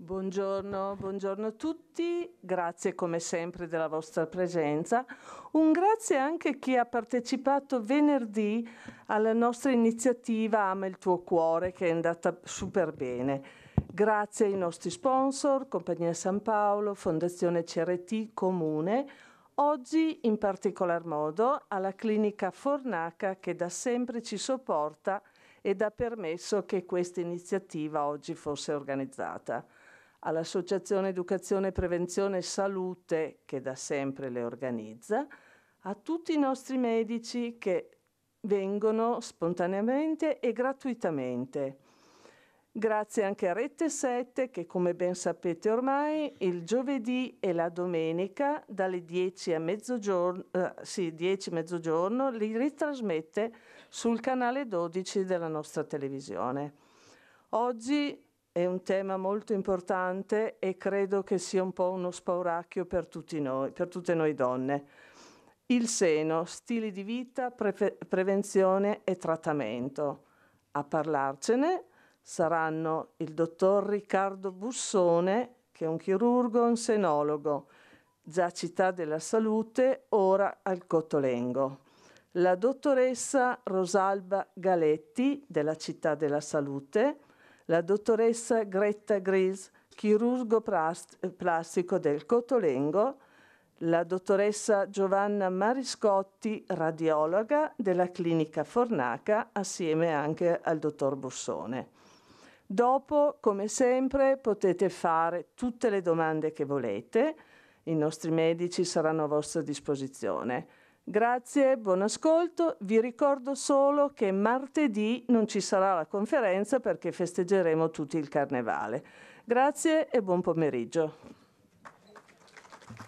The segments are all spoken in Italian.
Buongiorno, buongiorno, a tutti, grazie come sempre della vostra presenza. Un grazie anche a chi ha partecipato venerdì alla nostra iniziativa Ama il tuo cuore che è andata super bene. Grazie ai nostri sponsor, Compagnia San Paolo, Fondazione CRT, Comune, oggi in particolar modo alla clinica Fornaca che da sempre ci sopporta ed ha permesso che questa iniziativa oggi fosse organizzata all'Associazione Educazione Prevenzione Salute che da sempre le organizza, a tutti i nostri medici che vengono spontaneamente e gratuitamente. Grazie anche a Rete 7 che come ben sapete ormai il giovedì e la domenica dalle 10 a mezzogiorno, eh, sì, 10 a mezzogiorno li ritrasmette sul canale 12 della nostra televisione. Oggi è un tema molto importante e credo che sia un po' uno spauracchio per, noi, per tutte noi donne. Il seno, stili di vita, pre- prevenzione e trattamento. A parlarcene saranno il dottor Riccardo Bussone, che è un chirurgo, un senologo, già città della salute, ora al Cottolengo. La dottoressa Rosalba Galetti della città della salute, la dottoressa Gretta Gris, chirurgo eh, plastico del Cotolengo, la dottoressa Giovanna Mariscotti, radiologa della clinica Fornaca, assieme anche al dottor Bussone. Dopo, come sempre, potete fare tutte le domande che volete, i nostri medici saranno a vostra disposizione. Grazie, buon ascolto. Vi ricordo solo che martedì non ci sarà la conferenza perché festeggeremo tutti il carnevale. Grazie e buon pomeriggio.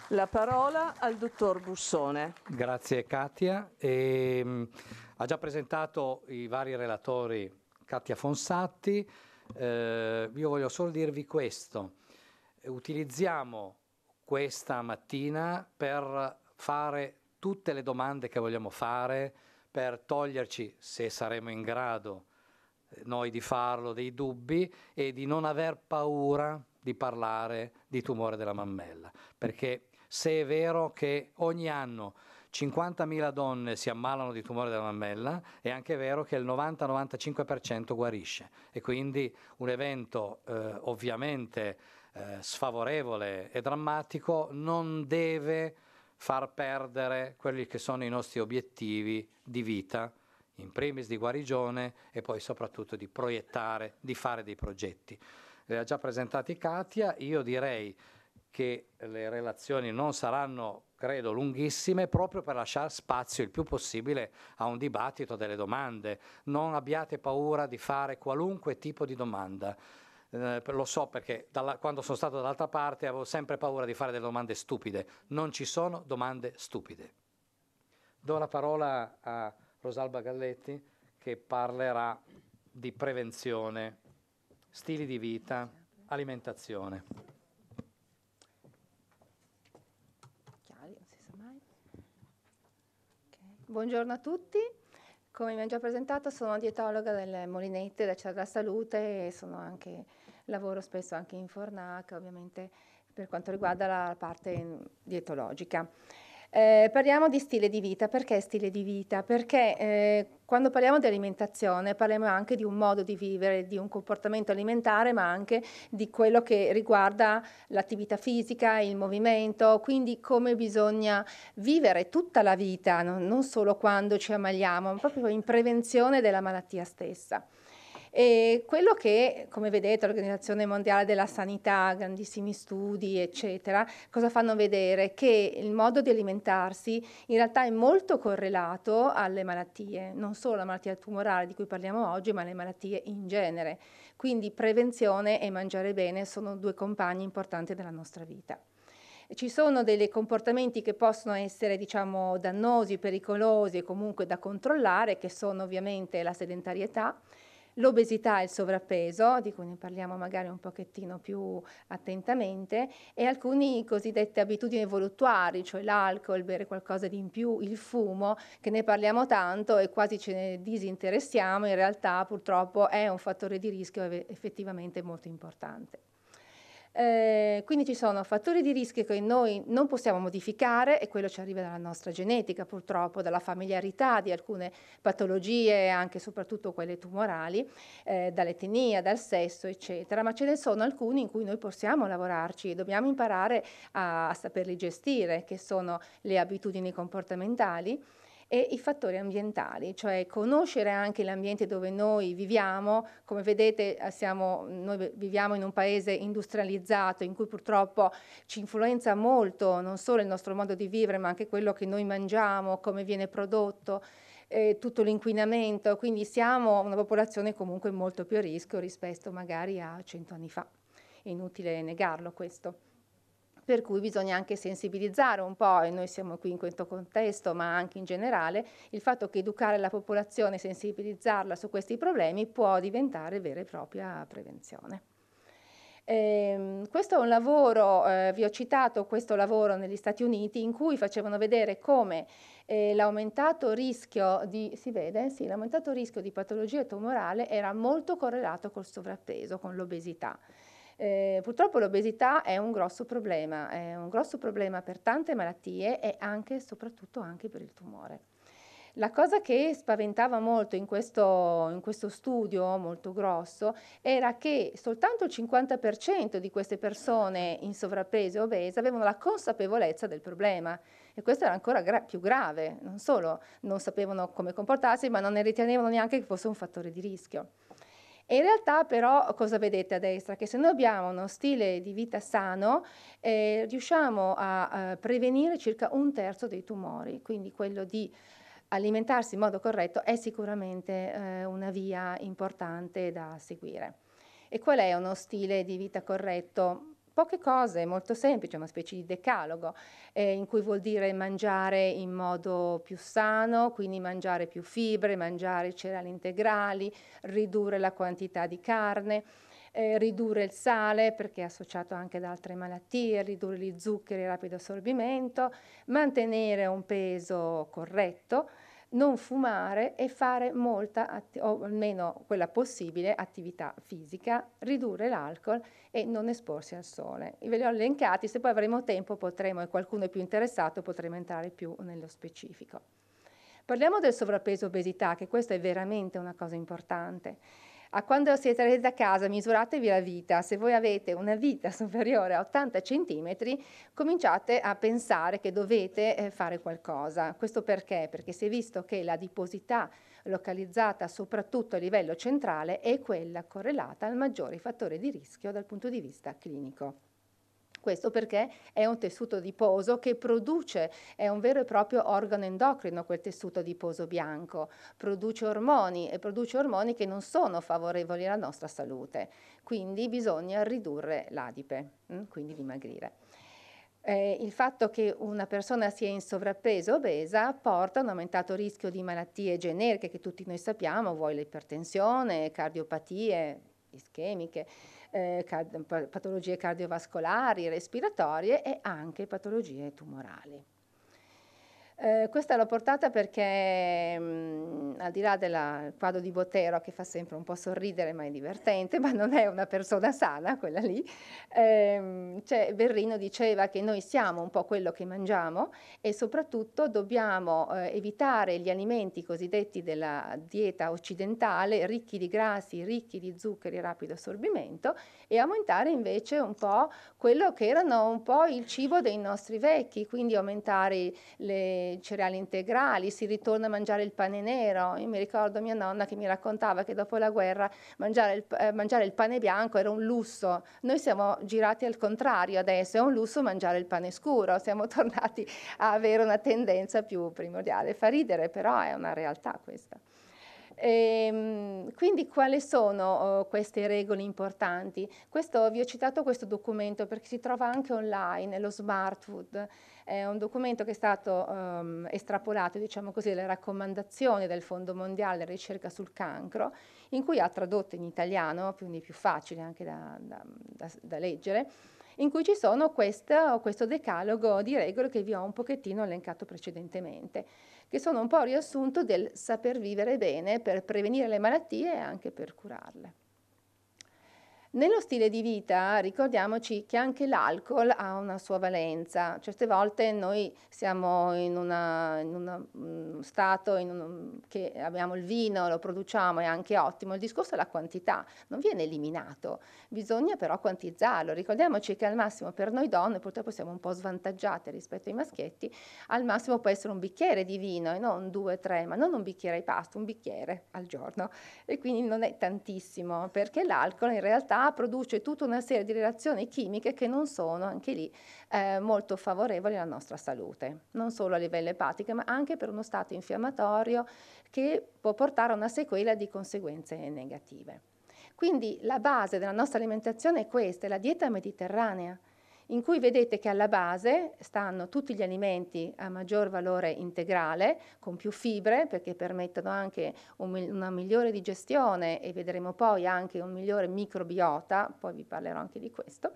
La parola al dottor Bussone. Grazie Katia. E, ehm, mh, ha già presentato i vari relatori Katia Fonsatti. Eh, io voglio solo dirvi questo. Utilizziamo questa mattina per fare tutte le domande che vogliamo fare per toglierci, se saremo in grado eh, noi di farlo, dei dubbi e di non aver paura di parlare di tumore della mammella. Perché se è vero che ogni anno 50.000 donne si ammalano di tumore della mammella, è anche vero che il 90-95% guarisce e quindi un evento eh, ovviamente eh, sfavorevole e drammatico non deve far perdere quelli che sono i nostri obiettivi di vita, in primis di guarigione e poi soprattutto di proiettare, di fare dei progetti. Le ha già presentati Katia, io direi che le relazioni non saranno, credo, lunghissime proprio per lasciare spazio il più possibile a un dibattito delle domande. Non abbiate paura di fare qualunque tipo di domanda eh, lo so perché dalla, quando sono stato dall'altra parte avevo sempre paura di fare delle domande stupide. Non ci sono domande stupide. Do la parola a Rosalba Galletti che parlerà di prevenzione, stili di vita, alimentazione. Buongiorno a tutti, come mi hanno già presentato sono dietologa del Molinette da Città Salute e sono anche lavoro spesso anche in fornaca, ovviamente per quanto riguarda la parte dietologica. Eh, parliamo di stile di vita, perché stile di vita? Perché eh, quando parliamo di alimentazione parliamo anche di un modo di vivere, di un comportamento alimentare, ma anche di quello che riguarda l'attività fisica, il movimento, quindi come bisogna vivere tutta la vita, non, non solo quando ci ammaliamo, ma proprio in prevenzione della malattia stessa. E quello che, come vedete, l'Organizzazione Mondiale della Sanità, grandissimi studi, eccetera, cosa fanno vedere? Che il modo di alimentarsi in realtà è molto correlato alle malattie, non solo la malattia tumorale di cui parliamo oggi, ma le malattie in genere. Quindi prevenzione e mangiare bene sono due compagni importanti della nostra vita ci sono dei comportamenti che possono essere diciamo, dannosi, pericolosi e comunque da controllare, che sono ovviamente la sedentarietà, l'obesità e il sovrappeso, di cui ne parliamo magari un pochettino più attentamente, e alcune cosiddette abitudini voluttuari, cioè l'alcol, bere qualcosa di in più, il fumo, che ne parliamo tanto e quasi ce ne disinteressiamo, in realtà purtroppo è un fattore di rischio effettivamente molto importante. Eh, quindi ci sono fattori di rischio che noi non possiamo modificare e quello ci arriva dalla nostra genetica purtroppo, dalla familiarità di alcune patologie, anche e soprattutto quelle tumorali, eh, dall'etnia, dal sesso, eccetera, ma ce ne sono alcuni in cui noi possiamo lavorarci e dobbiamo imparare a, a saperli gestire, che sono le abitudini comportamentali e i fattori ambientali, cioè conoscere anche l'ambiente dove noi viviamo, come vedete eh, siamo, noi viviamo in un paese industrializzato in cui purtroppo ci influenza molto non solo il nostro modo di vivere ma anche quello che noi mangiamo, come viene prodotto. Eh, tutto l'inquinamento, quindi siamo una popolazione comunque molto più a rischio rispetto magari a 100 anni fa. È inutile negarlo questo per cui bisogna anche sensibilizzare un po', e noi siamo qui in questo contesto, ma anche in generale, il fatto che educare la popolazione, sensibilizzarla su questi problemi può diventare vera e propria prevenzione. Eh, questo è un lavoro, eh, vi ho citato questo lavoro negli Stati Uniti in cui facevano vedere come eh, l'aumentato, rischio di, vede, sì, l'aumentato rischio di patologia tumorale era molto correlato col sovrappeso, con l'obesità. Eh, purtroppo l'obesità è un grosso problema, è un grosso problema per tante malattie e anche e soprattutto anche per il tumore. La cosa che spaventava molto in questo, in questo, studio molto grosso era che soltanto il 50% di queste persone in sovrappeso e obese avevano la consapevolezza del problema e questo era ancora gra- più grave, non solo non sapevano come comportarsi ma non ne ritenevano neanche che fosse un fattore di rischio. E in realtà però cosa vedete a destra? Che se noi abbiamo uno stile di vita sano, eh, riusciamo a, a prevenire circa un terzo dei tumori, quindi quello di alimentarsi in modo corretto è sicuramente eh, una via importante da seguire. E qual è uno stile di vita corretto? poche cose, molto semplici, una specie di decalogo, eh, in cui vuol dire mangiare in modo più sano, quindi mangiare più fibre, mangiare cereali integrali, ridurre la quantità di carne. Eh, ridurre il sale perché è associato anche ad altre malattie, ridurre gli zuccheri a rapido assorbimento, mantenere un peso corretto, non fumare e fare molta, o almeno quella possibile, attività fisica, ridurre l'alcol e non esporsi al sole. Ve li ho elencati, se poi avremo tempo potremo, e qualcuno è più interessato, potremo entrare più nello specifico. Parliamo del sovrappeso obesità, che questa è veramente una cosa importante. A quando siete arrivati a casa, misuratevi la vita. Se voi avete una vita superiore a 80 cm, cominciate a pensare che dovete eh, fare qualcosa. Questo perché? Perché si è visto che la l'adiposità localizzata soprattutto a livello centrale è quella correlata al maggiore fattore di rischio dal punto di vista clinico. Questo perché è un tessuto adiposo che produce, è un vero e proprio organo endocrino quel tessuto adiposo bianco, produce ormoni e produce ormoni che non sono favorevoli alla nostra salute. Quindi bisogna ridurre l'adipe, mm, quindi dimagrire. Eh, il fatto che una persona sia in sovrappeso obesa porta a un aumentato rischio di malattie generiche che tutti noi sappiamo, vuoi l'ipertensione, cardiopatie ischemiche, eh, patologie cardiovascolari, respiratorie e anche patologie tumorali. Eh, questa l'ho portata perché mh, mm, al di là del quadro di Botero che fa sempre un po' sorridere ma è divertente, ma non è una persona sana quella lì, eh, cioè, Berrino diceva che noi siamo un po' quello che mangiamo e soprattutto dobbiamo eh, evitare gli alimenti cosiddetti della dieta occidentale ricchi di grassi, ricchi di zuccheri rapido assorbimento e aumentare invece un po' quello che erano un po' il cibo dei nostri vecchi, quindi aumentare le cereali integrali, si ritorna a mangiare il pane nero. Io mi ricordo mia nonna che mi raccontava che dopo la guerra mangiare il, eh, mangiare il pane bianco era un lusso. Noi siamo girati al contrario adesso, è un lusso mangiare il pane scuro, siamo tornati a avere una tendenza più primordiale. Fa ridere, però è una realtà questa. E, ehm, quindi quali sono oh, queste regole importanti? Questo, vi ho citato questo documento perché si trova anche online, lo Smartwood. È un documento che è stato um, estrapolato, diciamo così, dalle raccomandazioni del Fondo Mondiale della Ricerca sul Cancro, in cui ha tradotto in italiano, quindi più facile anche da, da, da, da leggere, in cui ci sono questo, questo decalogo di regole che vi ho un pochettino elencato precedentemente che sono un po' il riassunto del saper vivere bene per prevenire le malattie e anche per curarle. Nello stile di vita ricordiamoci che anche l'alcol ha una sua valenza, certe volte noi siamo in, una, in una, um, stato in un, che abbiamo il vino, lo produciamo, è anche ottimo, il discorso è la quantità, non viene eliminato, bisogna però quantizzarlo, ricordiamoci che al massimo per noi donne purtroppo siamo un po' svantaggiate rispetto ai maschietti, al massimo può essere un bicchiere di vino e non due, tre, ma non un bicchiere ai pasti, un bicchiere al giorno e quindi non è tantissimo perché l'alcol in realtà produce tutta una serie di reazioni chimiche che non sono anche lì eh, molto favorevoli alla nostra salute, non solo a livello epatico, ma anche per uno stato infiammatorio che può portare a una sequela di conseguenze negative. Quindi la base della nostra alimentazione è questa, è la dieta mediterranea in cui vedete che alla base stanno tutti gli alimenti a maggior valore integrale, con più fibre, perché permettono anche un, una migliore digestione e vedremo poi anche un migliore microbiota, poi vi parlerò anche di questo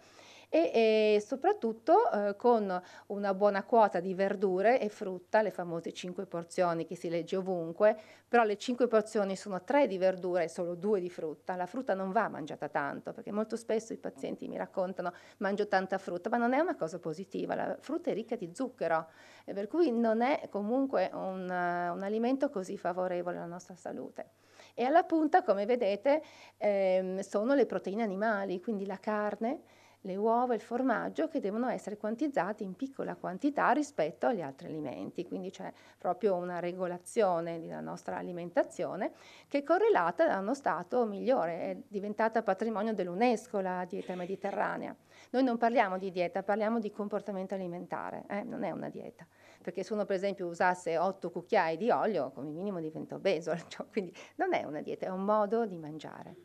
e, e soprattutto eh, con una buona quota di verdure e frutta, le famose 5 porzioni che si legge ovunque, però le 5 porzioni sono 3 di verdure e solo 2 di frutta. La frutta non va mangiata tanto perché molto spesso i pazienti mi raccontano mangio tanta frutta, ma non è una cosa positiva, la frutta è ricca di zucchero, per cui non è comunque un, un alimento così favorevole alla nostra salute. E alla punta, come vedete, ehm, sono le proteine animali, quindi la carne, le uova e il formaggio che devono essere quantizzati in piccola quantità rispetto agli altri alimenti, quindi c'è proprio una regolazione della nostra alimentazione che è correlata a uno stato migliore, è diventata patrimonio dell'UNESCO la dieta mediterranea. Noi non parliamo di dieta, parliamo di comportamento alimentare, eh? non è una dieta, perché se uno per esempio usasse 8 cucchiai di olio come minimo diventa obeso, cioè, quindi non è una dieta, è un modo di mangiare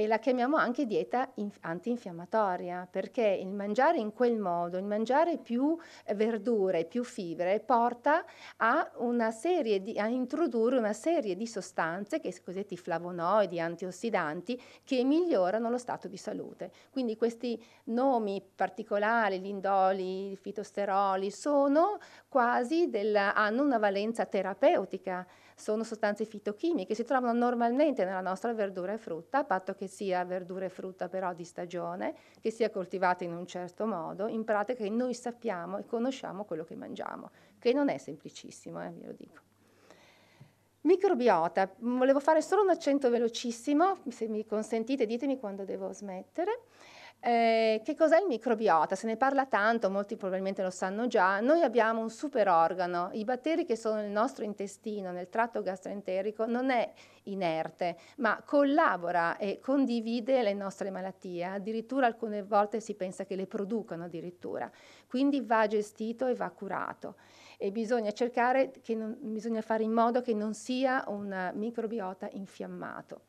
e la chiamiamo anche dieta antinfiammatoria perché il mangiare in quel modo, il mangiare più eh, verdure, più fibre, porta a, di, a, introdurre una serie di sostanze, che cosiddetti flavonoidi, antiossidanti, che migliorano lo stato di salute. Quindi questi nomi particolari, l'indoli, i fitosteroli, sono quasi della, hanno una valenza terapeutica sono sostanze fitochimiche, si trovano normalmente nella nostra verdura e frutta, a patto che sia verdura e frutta però di stagione, che sia coltivata in un certo modo, in pratica noi sappiamo e conosciamo quello che mangiamo, che non è semplicissimo, eh, ve lo dico. Microbiota, volevo fare solo un accento velocissimo, se mi consentite ditemi quando devo smettere. Eh, che cos'è il microbiota? Se ne parla tanto, molti probabilmente lo sanno già. Noi abbiamo un super organo, i batteri che sono nel nostro intestino, nel tratto gastroenterico, non è inerte, ma collabora e condivide le nostre malattie, addirittura alcune volte si pensa che le producano addirittura. Quindi va gestito e va curato e bisogna cercare che non, bisogna fare in modo che non sia un microbiota infiammato.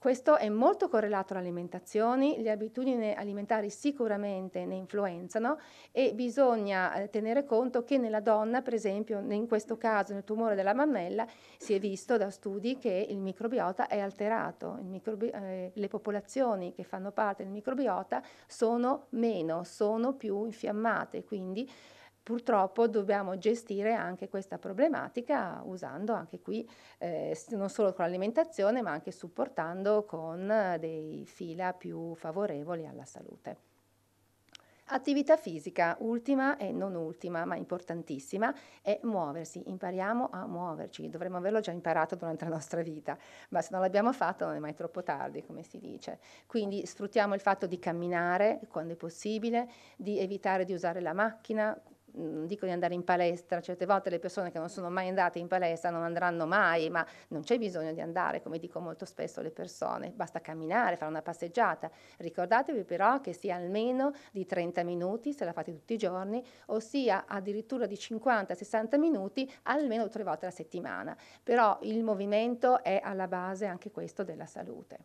Questo è molto correlato all'alimentazione, le abitudini alimentari sicuramente ne influenzano e bisogna eh, tenere conto che nella donna, per esempio, in questo caso nel tumore della mammella, si è visto da studi che il microbiota è alterato, microbi eh, le popolazioni che fanno parte del microbiota sono meno, sono più infiammate, quindi purtroppo dobbiamo gestire anche questa problematica usando anche qui eh, non solo con l'alimentazione ma anche supportando con eh, dei fila più favorevoli alla salute. Attività fisica, ultima e non ultima, ma importantissima, è muoversi. Impariamo a muoverci, dovremmo averlo già imparato durante la nostra vita, ma se non l'abbiamo fatto non è mai troppo tardi, come si dice. Quindi sfruttiamo il fatto di camminare quando è possibile, di evitare di usare la macchina non mm, dico di andare in palestra, certe volte le persone che non sono mai andate in palestra non andranno mai, ma non c'è bisogno di andare, come dico molto spesso le persone, basta camminare, fare una passeggiata. Ricordatevi però che sia almeno di 30 minuti, se la fate tutti i giorni, ossia addirittura di 50-60 minuti almeno tre volte alla settimana. Però il movimento è alla base anche questo della salute.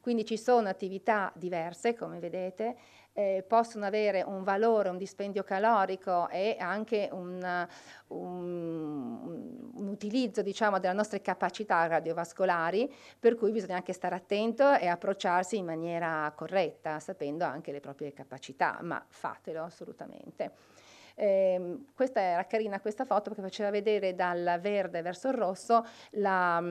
Quindi ci sono attività diverse, come vedete, eh, possono avere un valore, un dispendio calorico e anche un, un, un utilizzo diciamo, delle nostre capacità radiovascolari, per cui bisogna anche stare attento e approcciarsi in maniera corretta, sapendo anche le proprie capacità, ma fatelo assolutamente. Eh, questa era carina questa foto perché faceva vedere dal verde verso il rosso la, mh,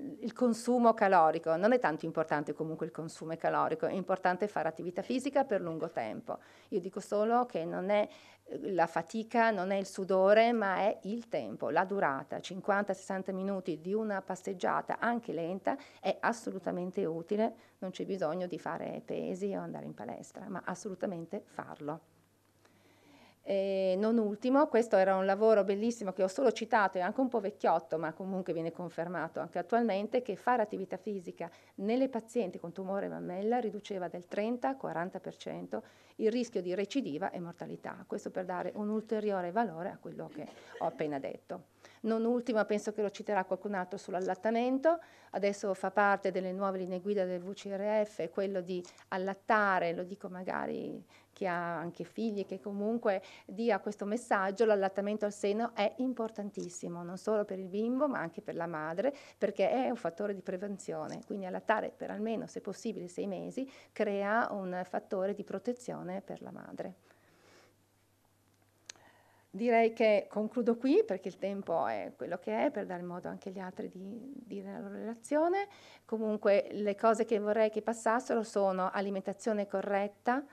mm, il consumo calorico. Non è tanto importante comunque il consumo calorico, è importante fare attività fisica per lungo tempo. Io dico solo che non è eh, la fatica, non è il sudore, ma è il tempo, la durata, 50-60 minuti di una passeggiata anche lenta è assolutamente utile, non c'è bisogno di fare pesi o andare in palestra, ma assolutamente farlo. E non ultimo, questo era un lavoro bellissimo che ho solo citato, è anche un po' vecchiotto, ma comunque viene confermato anche attualmente, che fare attività fisica nelle pazienti con tumore mammella riduceva del 30-40% il rischio di recidiva e mortalità. Questo per dare un ulteriore valore a quello che ho appena detto. Non ultimo, penso che lo citerà qualcun altro sull'allattamento, adesso fa parte delle nuove linee guida del VCRF quello di allattare, lo dico magari chi ha anche figli, che comunque dia questo messaggio, l'allattamento al seno è importantissimo, non solo per il bimbo ma anche per la madre, perché è un fattore di prevenzione. Quindi allattare per almeno, se possibile, sei mesi crea un fattore di protezione per la madre. Direi che concludo qui perché il tempo è quello che è per dare modo anche agli altri di dire la loro relazione. Comunque le cose che vorrei che passassero sono alimentazione corretta,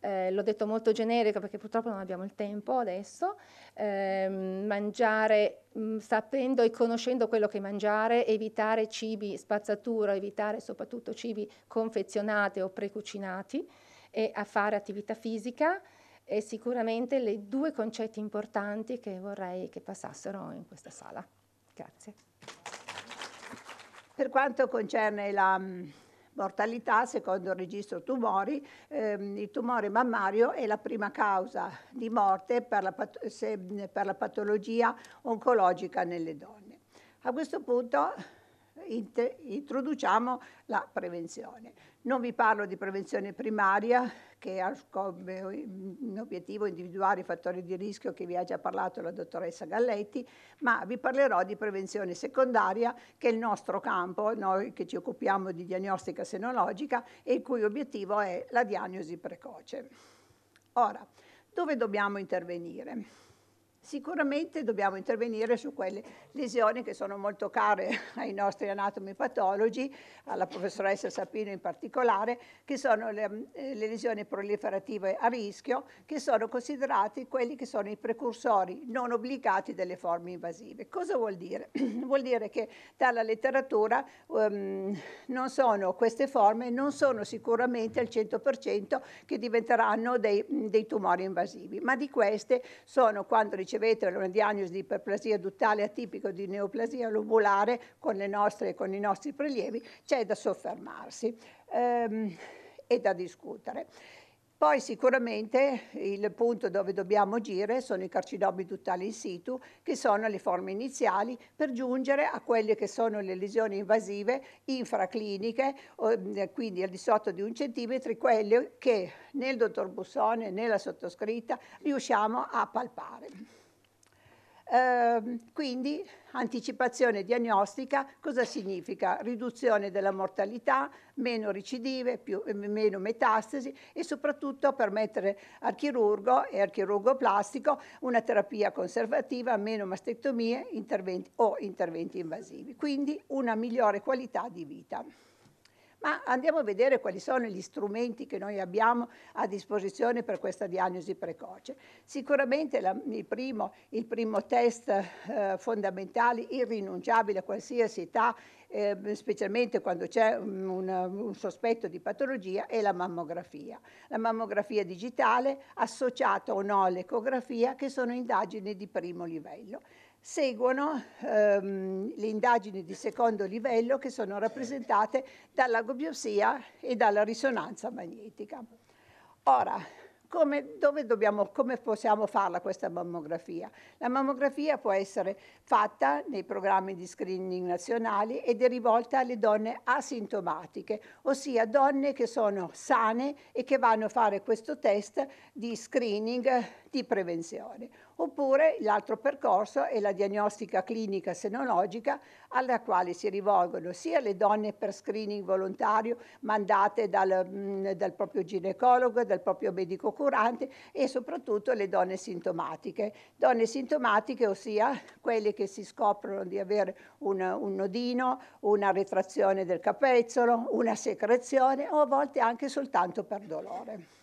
eh, l'ho detto molto generico perché purtroppo non abbiamo il tempo adesso, eh, mangiare mh, mm, sapendo e conoscendo quello che mangiare, evitare cibi spazzatura, evitare soprattutto cibi confezionati o precucinati e a fare attività fisica e sicuramente le due concetti importanti che vorrei che passassero in questa sala. Grazie. Per quanto concerne la, mm, mortalità secondo il registro tumori, ehm, il tumore mammario è la prima causa di morte per la, pat- se, per la patologia oncologica nelle donne. A questo punto introduciamo la prevenzione. Non vi parlo di prevenzione primaria che ha come mm, mm, obiettivo individuare i fattori di rischio che vi ha già parlato la dottoressa Galletti, ma vi parlerò di prevenzione secondaria che è il nostro campo, noi che ci occupiamo di diagnostica senologica e il cui obiettivo è la diagnosi precoce. Ora, dove dobbiamo intervenire? Sicuramente dobbiamo intervenire su quelle lesioni che sono molto care ai nostri anatomi patologi, alla professoressa Sapino in particolare, che sono le, mm, eh, le lesioni proliferative a rischio, che sono considerati quelli che sono i precursori non obbligati delle forme invasive. Cosa vuol dire? vuol dire che dalla letteratura um, non sono queste forme, non sono sicuramente al 100% che diventeranno dei, dei tumori invasivi, ma di queste sono quando ricevono ricevete una diagnosi di iperplasia duttale atipica o di neoplasia lobulare con, nostre, con i nostri prelievi, c'è da soffermarsi ehm, e da discutere. Poi sicuramente il punto dove dobbiamo agire sono i carcinomi duttali in situ, che sono le forme iniziali, per giungere a quelle che sono le lesioni invasive infracliniche, ehm, quindi al di sotto di un centimetro, quelle che nel dottor Bussone, e nella sottoscritta, riusciamo a palpare. Ehm, quindi anticipazione diagnostica cosa significa? Riduzione della mortalità, meno recidive, più, meno metastasi e soprattutto permettere al chirurgo e al chirurgo plastico una terapia conservativa, meno mastectomie interventi, o interventi invasivi, quindi una migliore qualità di vita ma andiamo a vedere quali sono gli strumenti che noi abbiamo a disposizione per questa diagnosi precoce. Sicuramente la, il, primo, il, primo, test eh, fondamentale, irrinunciabile a qualsiasi età, eh, specialmente quando c'è un, un, un, sospetto di patologia, è la mammografia. La mammografia digitale associata o no all'ecografia, che sono indagini di primo livello seguono ehm, le indagini di secondo livello che sono rappresentate dalla gobiopsia e dalla risonanza magnetica. Ora, come, dobbiamo, come, possiamo farla questa mammografia? La mammografia può essere fatta nei programmi di screening nazionali ed è rivolta alle donne asintomatiche, ossia donne che sono sane e che vanno a fare questo test di screening di prevenzione. Oppure l'altro percorso è la diagnostica clinica senologica alla quale si rivolgono sia le donne per screening volontario mandate dal, mm, dal proprio ginecologo, dal proprio medico curante e soprattutto le donne sintomatiche. Donne sintomatiche, ossia quelle che si scoprono di avere un, un nodino, una retrazione del capezzolo, una secrezione o a volte anche soltanto per dolore.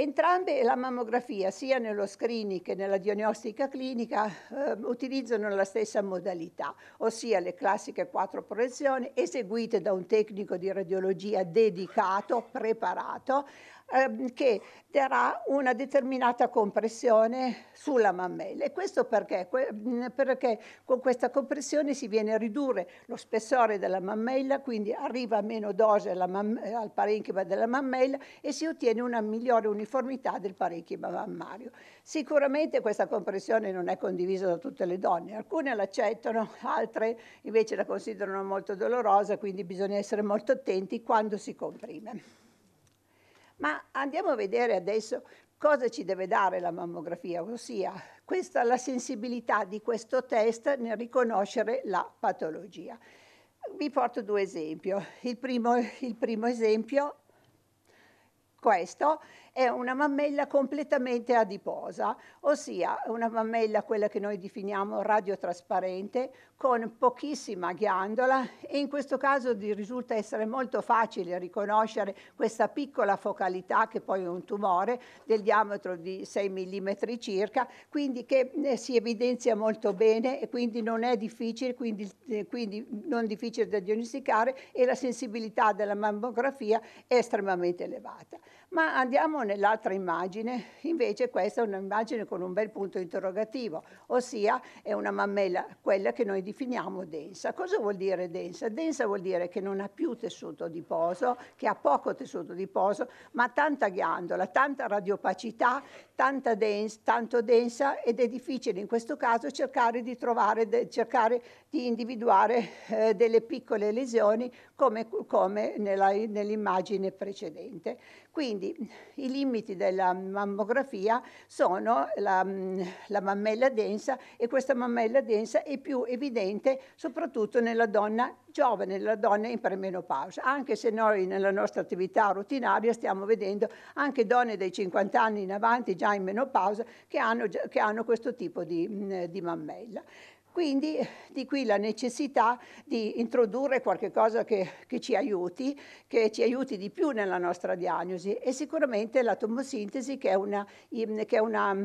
Entrambe la mammografia, sia nello screening che nella diagnostica clinica, eh, utilizzano la stessa modalità, ossia le classiche quattro proiezioni eseguite da un tecnico di radiologia dedicato, preparato, ehm, che darà una determinata compressione sulla mammella. E questo perché? Mm, perché con questa compressione si viene a ridurre lo spessore della mammella, quindi arriva a meno dose al parenchima della mammella e si ottiene una migliore uniformità del parenchima mammario. Sicuramente questa compressione non è condivisa da tutte le donne, alcune l'accettano, altre invece la considerano molto dolorosa, quindi bisogna essere molto attenti quando si comprime. Ma andiamo a vedere adesso cosa ci deve dare la mammografia, ossia questa, la sensibilità di questo test nel riconoscere la patologia. Vi porto due esempi. Il primo, il primo esempio, questo, è una mammella completamente adiposa, ossia una mammella quella che noi definiamo radiotrasparente con pochissima ghiandola e in questo caso risulta essere molto facile riconoscere questa piccola focalità che poi è un tumore del diametro di 6 mm circa, quindi che eh, si evidenzia molto bene e quindi non è difficile, quindi, eh, quindi non difficile da diagnosticare e la sensibilità della mammografia è estremamente elevata. Ma andiamo nell'altra immagine, invece questa è un'immagine con un bel punto interrogativo, ossia è una mammella, quella che noi definiamo densa. Cosa vuol dire densa? Densa vuol dire che non ha più tessuto di poso, che ha poco tessuto di poso, ma tanta ghiandola, tanta radiopacità, tanta dens tanto densa ed è difficile in questo caso cercare di trovare, cercare di individuare eh, delle piccole lesioni come, come nell'immagine precedente. Quindi i limiti della mammografia sono la, mm, la, mammella densa e questa mammella densa è più evidente soprattutto nella donna giovane, nella donna in premenopausa, anche se noi nella nostra attività rutinaria stiamo vedendo anche donne dai 50 anni in avanti già in menopausa che hanno, che hanno questo tipo di, mm, di mammella. Quindi di qui la necessità di introdurre qualcosa che, che ci aiuti, che ci aiuti di più nella nostra diagnosi e sicuramente la tomosintesi che è una, che è una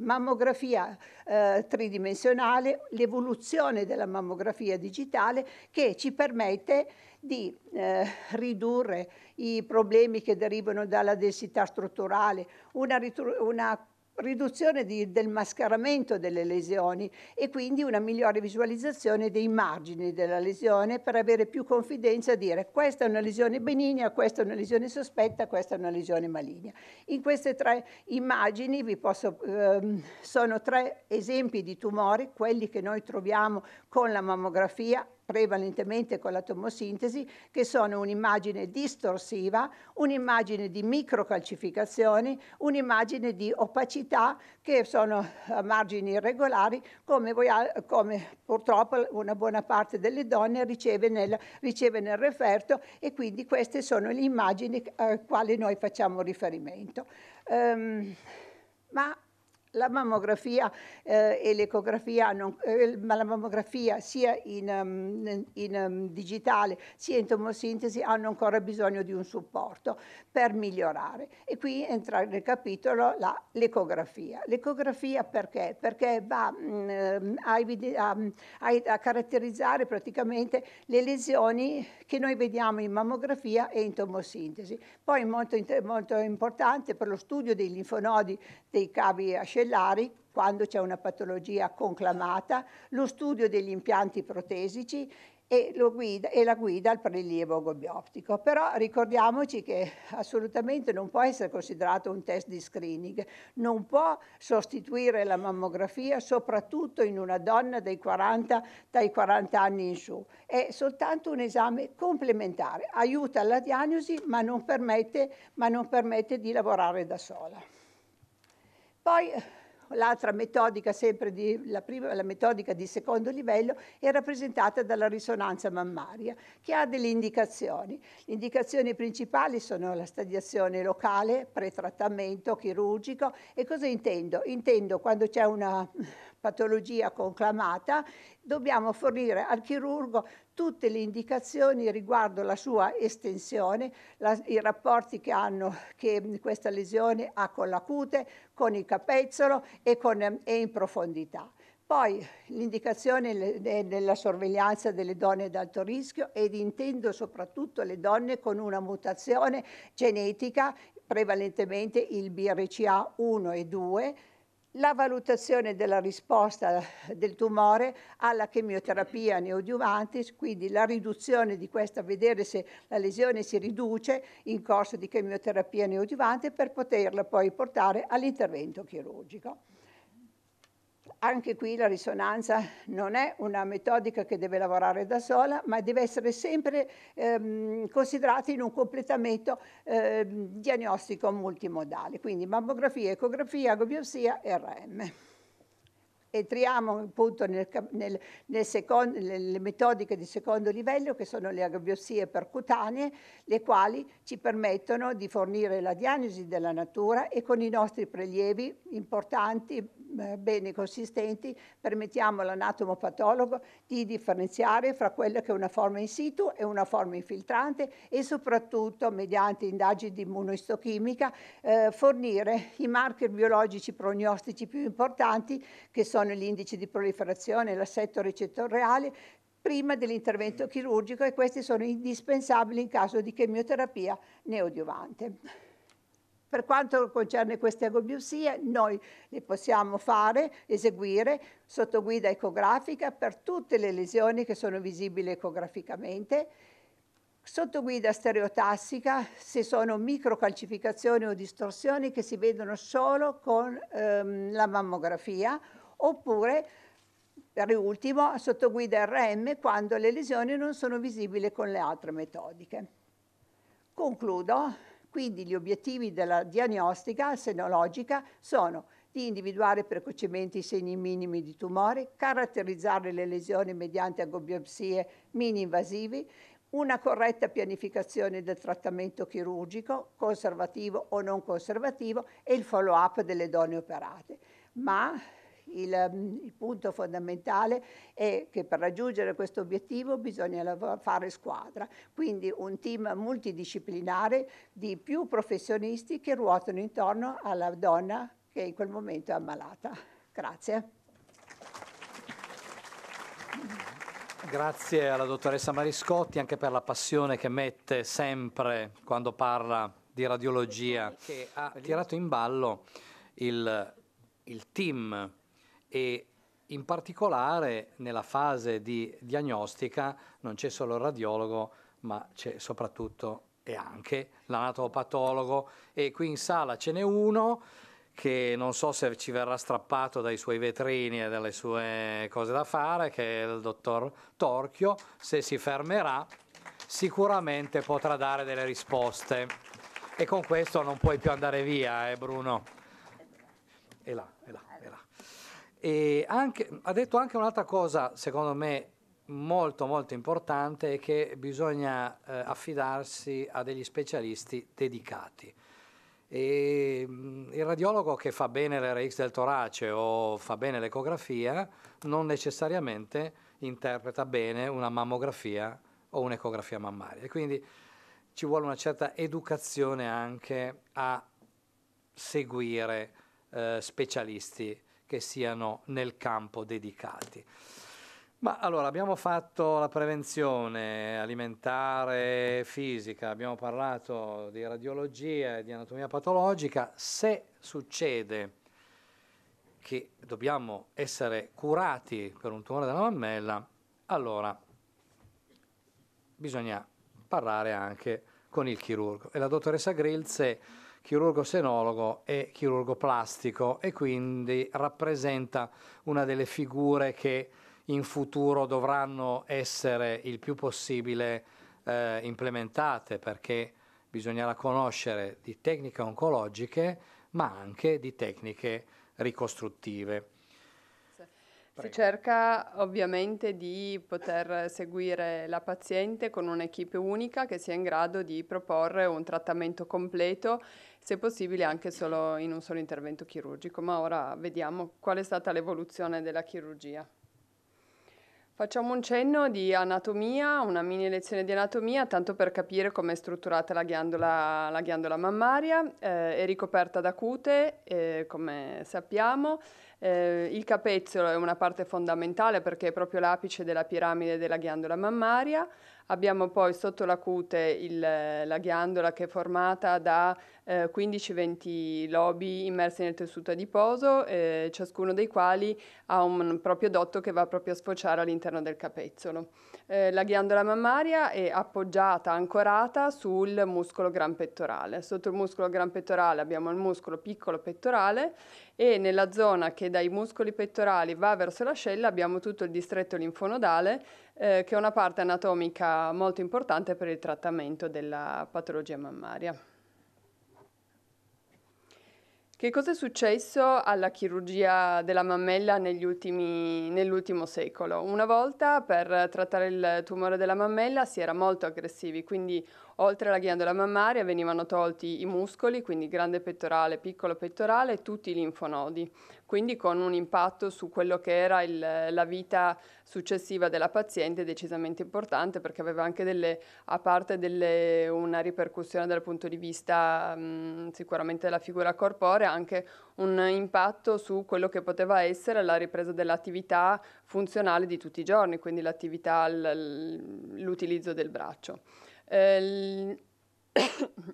mammografia eh, tridimensionale, l'evoluzione della mammografia digitale che ci permette di eh, ridurre i problemi che derivano dalla densità strutturale, una, una riduzione di, del mascheramento delle lesioni e quindi una migliore visualizzazione dei margini della lesione per avere più confidenza a dire questa è una lesione benigna, questa è una lesione sospetta, questa è una lesione maligna. In queste tre immagini vi posso, ehm, sono tre esempi di tumori, quelli che noi troviamo con la mammografia prevalentemente con la tomosintesi, che sono un'immagine distorsiva, un'immagine di microcalcificazioni, un'immagine di opacità che sono a margini irregolari, come, voi, come purtroppo una buona parte delle donne riceve nel, riceve nel, referto e quindi queste sono le immagini alle eh, quali noi facciamo riferimento. Um, ma la mammografia eh, e l'ecografia, eh, ma la mammografia sia in, um, in um, digitale sia in tomosintesi hanno ancora bisogno di un supporto per migliorare. E qui entra nel capitolo l'ecografia. L'ecografia perché? Perché va mh, mm, ehm, a, mm, a, a caratterizzare praticamente le lesioni che noi vediamo in mammografia e in tomosintesi. Poi molto, molto importante per lo studio dei linfonodi dei cavi ascellari stellari quando c'è una patologia conclamata, lo studio degli impianti protesici e, guida, e, la guida al prelievo gobioptico. Però ricordiamoci che assolutamente non può essere considerato un test di screening, non può sostituire la mammografia, soprattutto in una donna dai 40, dai 40 anni in su. È soltanto un esame complementare, aiuta alla diagnosi ma non permette, ma non permette di lavorare da sola. Poi l'altra metodica, sempre di, la, prima, la metodica di secondo livello, è rappresentata dalla risonanza mammaria, che ha delle indicazioni. Le indicazioni principali sono la stadiazione locale, pretrattamento chirurgico. E cosa intendo? Intendo quando c'è una patologia conclamata, dobbiamo fornire al chirurgo tutte le indicazioni riguardo la sua estensione, la, i rapporti che, hanno, che mm, questa lesione ha con la cute, con il capezzolo e, con, mm, e in profondità. Poi l'indicazione della sorveglianza delle donne ad alto rischio ed intendo soprattutto le donne con una mutazione genetica, prevalentemente il BRCA1 e 2, la valutazione della risposta del tumore alla chemioterapia neoadjuvantis, quindi la riduzione di questa, vedere se la lesione si riduce in corso di chemioterapia neoadjuvante per poterla poi portare all'intervento chirurgico. Anche qui la risonanza non è una metodica che deve lavorare da sola, ma deve essere sempre ehm, considerata in un completamento ehm, diagnostico multimodale, quindi mammografia, ecografia, agobiopsia e RM. Entriamo appunto nel, nel, nel secondo, nelle metodiche di secondo livello che sono le agobiopsie percutanee, le quali ci permettono di fornire la diagnosi della natura e con i nostri prelievi importanti eh, bene consistenti permettiamo all'anatomopatologo di differenziare fra quella che è una forma in situ e una forma infiltrante e soprattutto mediante indagini di immunoistochimica eh, fornire i marker biologici prognostici più importanti che sono l'indice di proliferazione, e l'assetto recettoriale prima dell'intervento chirurgico e questi sono indispensabili in caso di chemioterapia neodiovante. Per quanto concerne queste agobiopsie, noi le possiamo fare, eseguire sotto guida ecografica per tutte le lesioni che sono visibili ecograficamente, sotto guida stereotassica se sono microcalcificazioni o distorsioni che si vedono solo con ehm, la mammografia, oppure per ultimo sotto guida RM quando le lesioni non sono visibili con le altre metodiche. Concludo quindi gli obiettivi della diagnostica senologica sono di individuare precocemente i segni minimi di tumore, caratterizzare le lesioni mediante agobiopsie mini-invasivi, una corretta pianificazione del trattamento chirurgico, conservativo o non conservativo, e il follow-up delle donne operate. Ma il, mm, il punto fondamentale è che per raggiungere questo obiettivo bisogna fare squadra, quindi un team multidisciplinare di più professionisti che ruotano intorno alla donna che in quel momento è ammalata. Grazie. Grazie alla dottoressa Mariscotti anche per la passione che mette sempre quando parla di radiologia, che ha tirato in ballo il, il team e in particolare nella fase di diagnostica non c'è solo il radiologo, ma c'è soprattutto e anche l'anatopatologo e qui in sala ce n'è uno che non so se ci verrà strappato dai suoi vetrini e dalle sue cose da fare, che è il dottor Torchio, se si fermerà sicuramente potrà dare delle risposte. E con questo non puoi più andare via, eh Bruno? E là. Anche, ha detto anche un'altra cosa, secondo me, molto molto importante è che bisogna eh, affidarsi a degli specialisti dedicati. E, mm, il radiologo che fa bene l'RX del torace o fa bene l'ecografia non necessariamente interpreta bene una mammografia o un'ecografia mammaria. E quindi ci vuole una certa educazione anche a seguire eh, specialisti che siano nel campo dedicati. Ma allora abbiamo fatto la prevenzione alimentare, fisica, abbiamo parlato di radiologia e di anatomia patologica. Se succede che dobbiamo essere curati per un tumore della mammella, allora bisogna parlare anche con il chirurgo. E la dottoressa Grilze chirurgo senologo e chirurgo plastico e quindi rappresenta una delle figure che in futuro dovranno essere il più possibile eh, implementate perché bisognerà conoscere di tecniche oncologiche ma anche di tecniche ricostruttive. Si cerca ovviamente di poter seguire la paziente con un'equipe unica che sia in grado di proporre un trattamento completo se possibile anche solo in un solo intervento chirurgico, ma ora vediamo qual è stata l'evoluzione della chirurgia. Facciamo un cenno di anatomia, una mini lezione di anatomia, tanto per capire come è strutturata la ghiandola, la ghiandola mammaria. Eh, è ricoperta da cute, eh, come sappiamo. Eh, il capezzolo è una parte fondamentale perché è proprio l'apice della piramide della ghiandola mammaria. Abbiamo poi sotto la cute il, la ghiandola che è formata da eh, 15-20 lobi immersi nel tessuto adiposo, eh, ciascuno dei quali ha un proprio dotto che va proprio a sfociare all'interno del capezzolo. Eh, la ghiandola mammaria è appoggiata, ancorata sul muscolo gran pettorale. Sotto il muscolo gran pettorale abbiamo il muscolo piccolo pettorale e nella zona che dai muscoli pettorali va verso l'ascella abbiamo tutto il distretto linfonodale eh, che è una parte anatomica molto importante per il trattamento della patologia mammaria. Che cosa è successo alla chirurgia della mammella ultimi, nell'ultimo secolo? Una volta per trattare il tumore della mammella si era molto aggressivi, quindi oltre alla ghiandola mammaria venivano tolti i muscoli, quindi grande pettorale, piccolo pettorale e tutti i linfonodi quindi con un impatto su quello che era il, la vita successiva della paziente decisamente importante perché aveva anche delle, a parte delle, una ripercussione dal punto di vista mh, mm, sicuramente della figura corporea, anche un impatto su quello che poteva essere la ripresa dell'attività funzionale di tutti i giorni, quindi l'attività, l'utilizzo del braccio. Eh,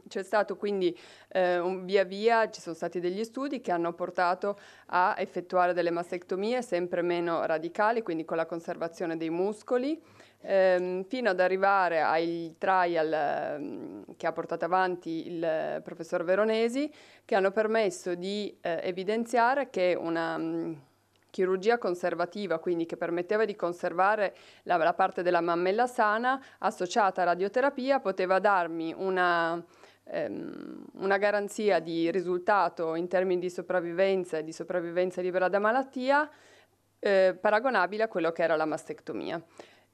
c'è stato quindi eh, un, via via, ci sono stati degli studi che hanno portato a effettuare delle mastectomie sempre meno radicali, quindi con la conservazione dei muscoli, ehm, fino ad arrivare ai trial ehm, che ha portato avanti il professor Veronesi, che hanno permesso di eh, evidenziare che una mm, chirurgia conservativa, quindi che permetteva di conservare la, la parte della mammella sana, associata a radioterapia, poteva darmi una, ehm, una garanzia di risultato in termini di sopravvivenza e di sopravvivenza libera da malattia eh, paragonabile a quello che era la mastectomia.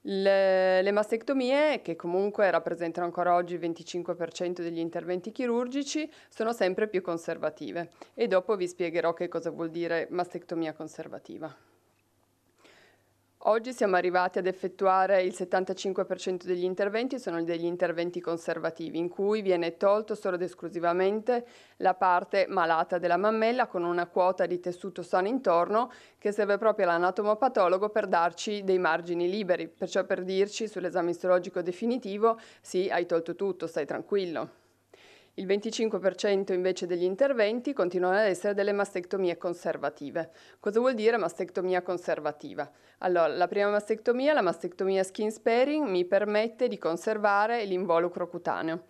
Le, le, mastectomie, che comunque rappresentano ancora oggi il 25% degli interventi chirurgici, sono sempre più conservative e dopo vi spiegherò che cosa vuol dire mastectomia conservativa. Oggi siamo arrivati ad effettuare il 75% degli interventi, sono degli interventi conservativi, in cui viene tolto solo ed esclusivamente la parte malata della mammella con una quota di tessuto sano intorno che serve proprio all'anatomopatologo per darci dei margini liberi, perciò per dirci sull'esame istologico definitivo sì, hai tolto tutto, stai tranquillo. Il 25% invece degli interventi continuano ad essere delle mastectomie conservative. Cosa vuol dire mastectomia conservativa? Allora, la prima mastectomia, la mastectomia skin sparing, mi permette di conservare l'involucro cutaneo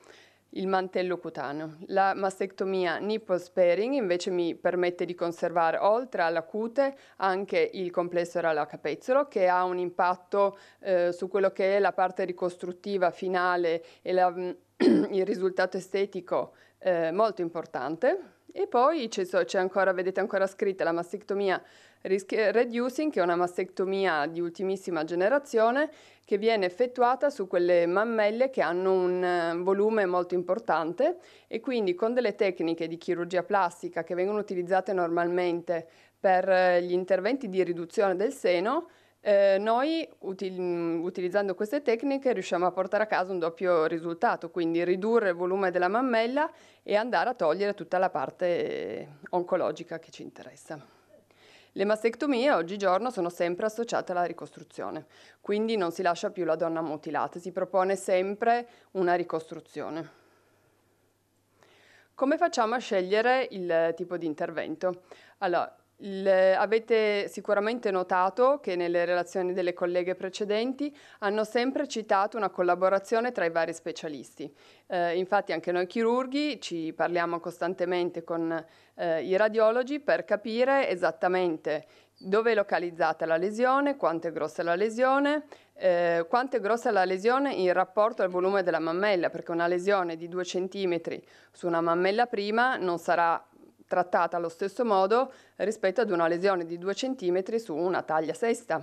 il mantello cutaneo. La mastectomia nipple sparing invece mi permette di conservare oltre alla cute anche il complesso erala capezzolo che ha un impatto eh, su quello che è la parte ricostruttiva finale e la, il risultato estetico eh, molto importante. E poi c'è, ancora, vedete ancora scritta la mastectomia Risk- Reducing, che è una mastectomia di ultimissima generazione che viene effettuata su quelle mammelle che hanno un eh, volume molto importante e quindi con delle tecniche di chirurgia plastica che vengono utilizzate normalmente per eh, gli interventi di riduzione del seno, eh, noi util- mm, utilizzando queste tecniche riusciamo a portare a casa un doppio risultato, quindi ridurre il volume della mammella e andare a togliere tutta la parte eh, oncologica che ci interessa. Le mastectomie oggigiorno sono sempre associate alla ricostruzione, quindi non si lascia più la donna mutilata, si propone sempre una ricostruzione. Come facciamo a scegliere il tipo di intervento? Allora, le, avete sicuramente notato che nelle relazioni delle colleghe precedenti hanno sempre citato una collaborazione tra i vari specialisti. Eh, infatti anche noi chirurghi ci parliamo costantemente con eh, i radiologi per capire esattamente dove è localizzata la lesione, quanto è grossa la lesione, eh, quanto è grossa la lesione in rapporto al volume della mammella, perché una lesione di 2 cm su una mammella prima non sarà trattata allo stesso modo rispetto ad una lesione di 2 cm su una taglia sesta.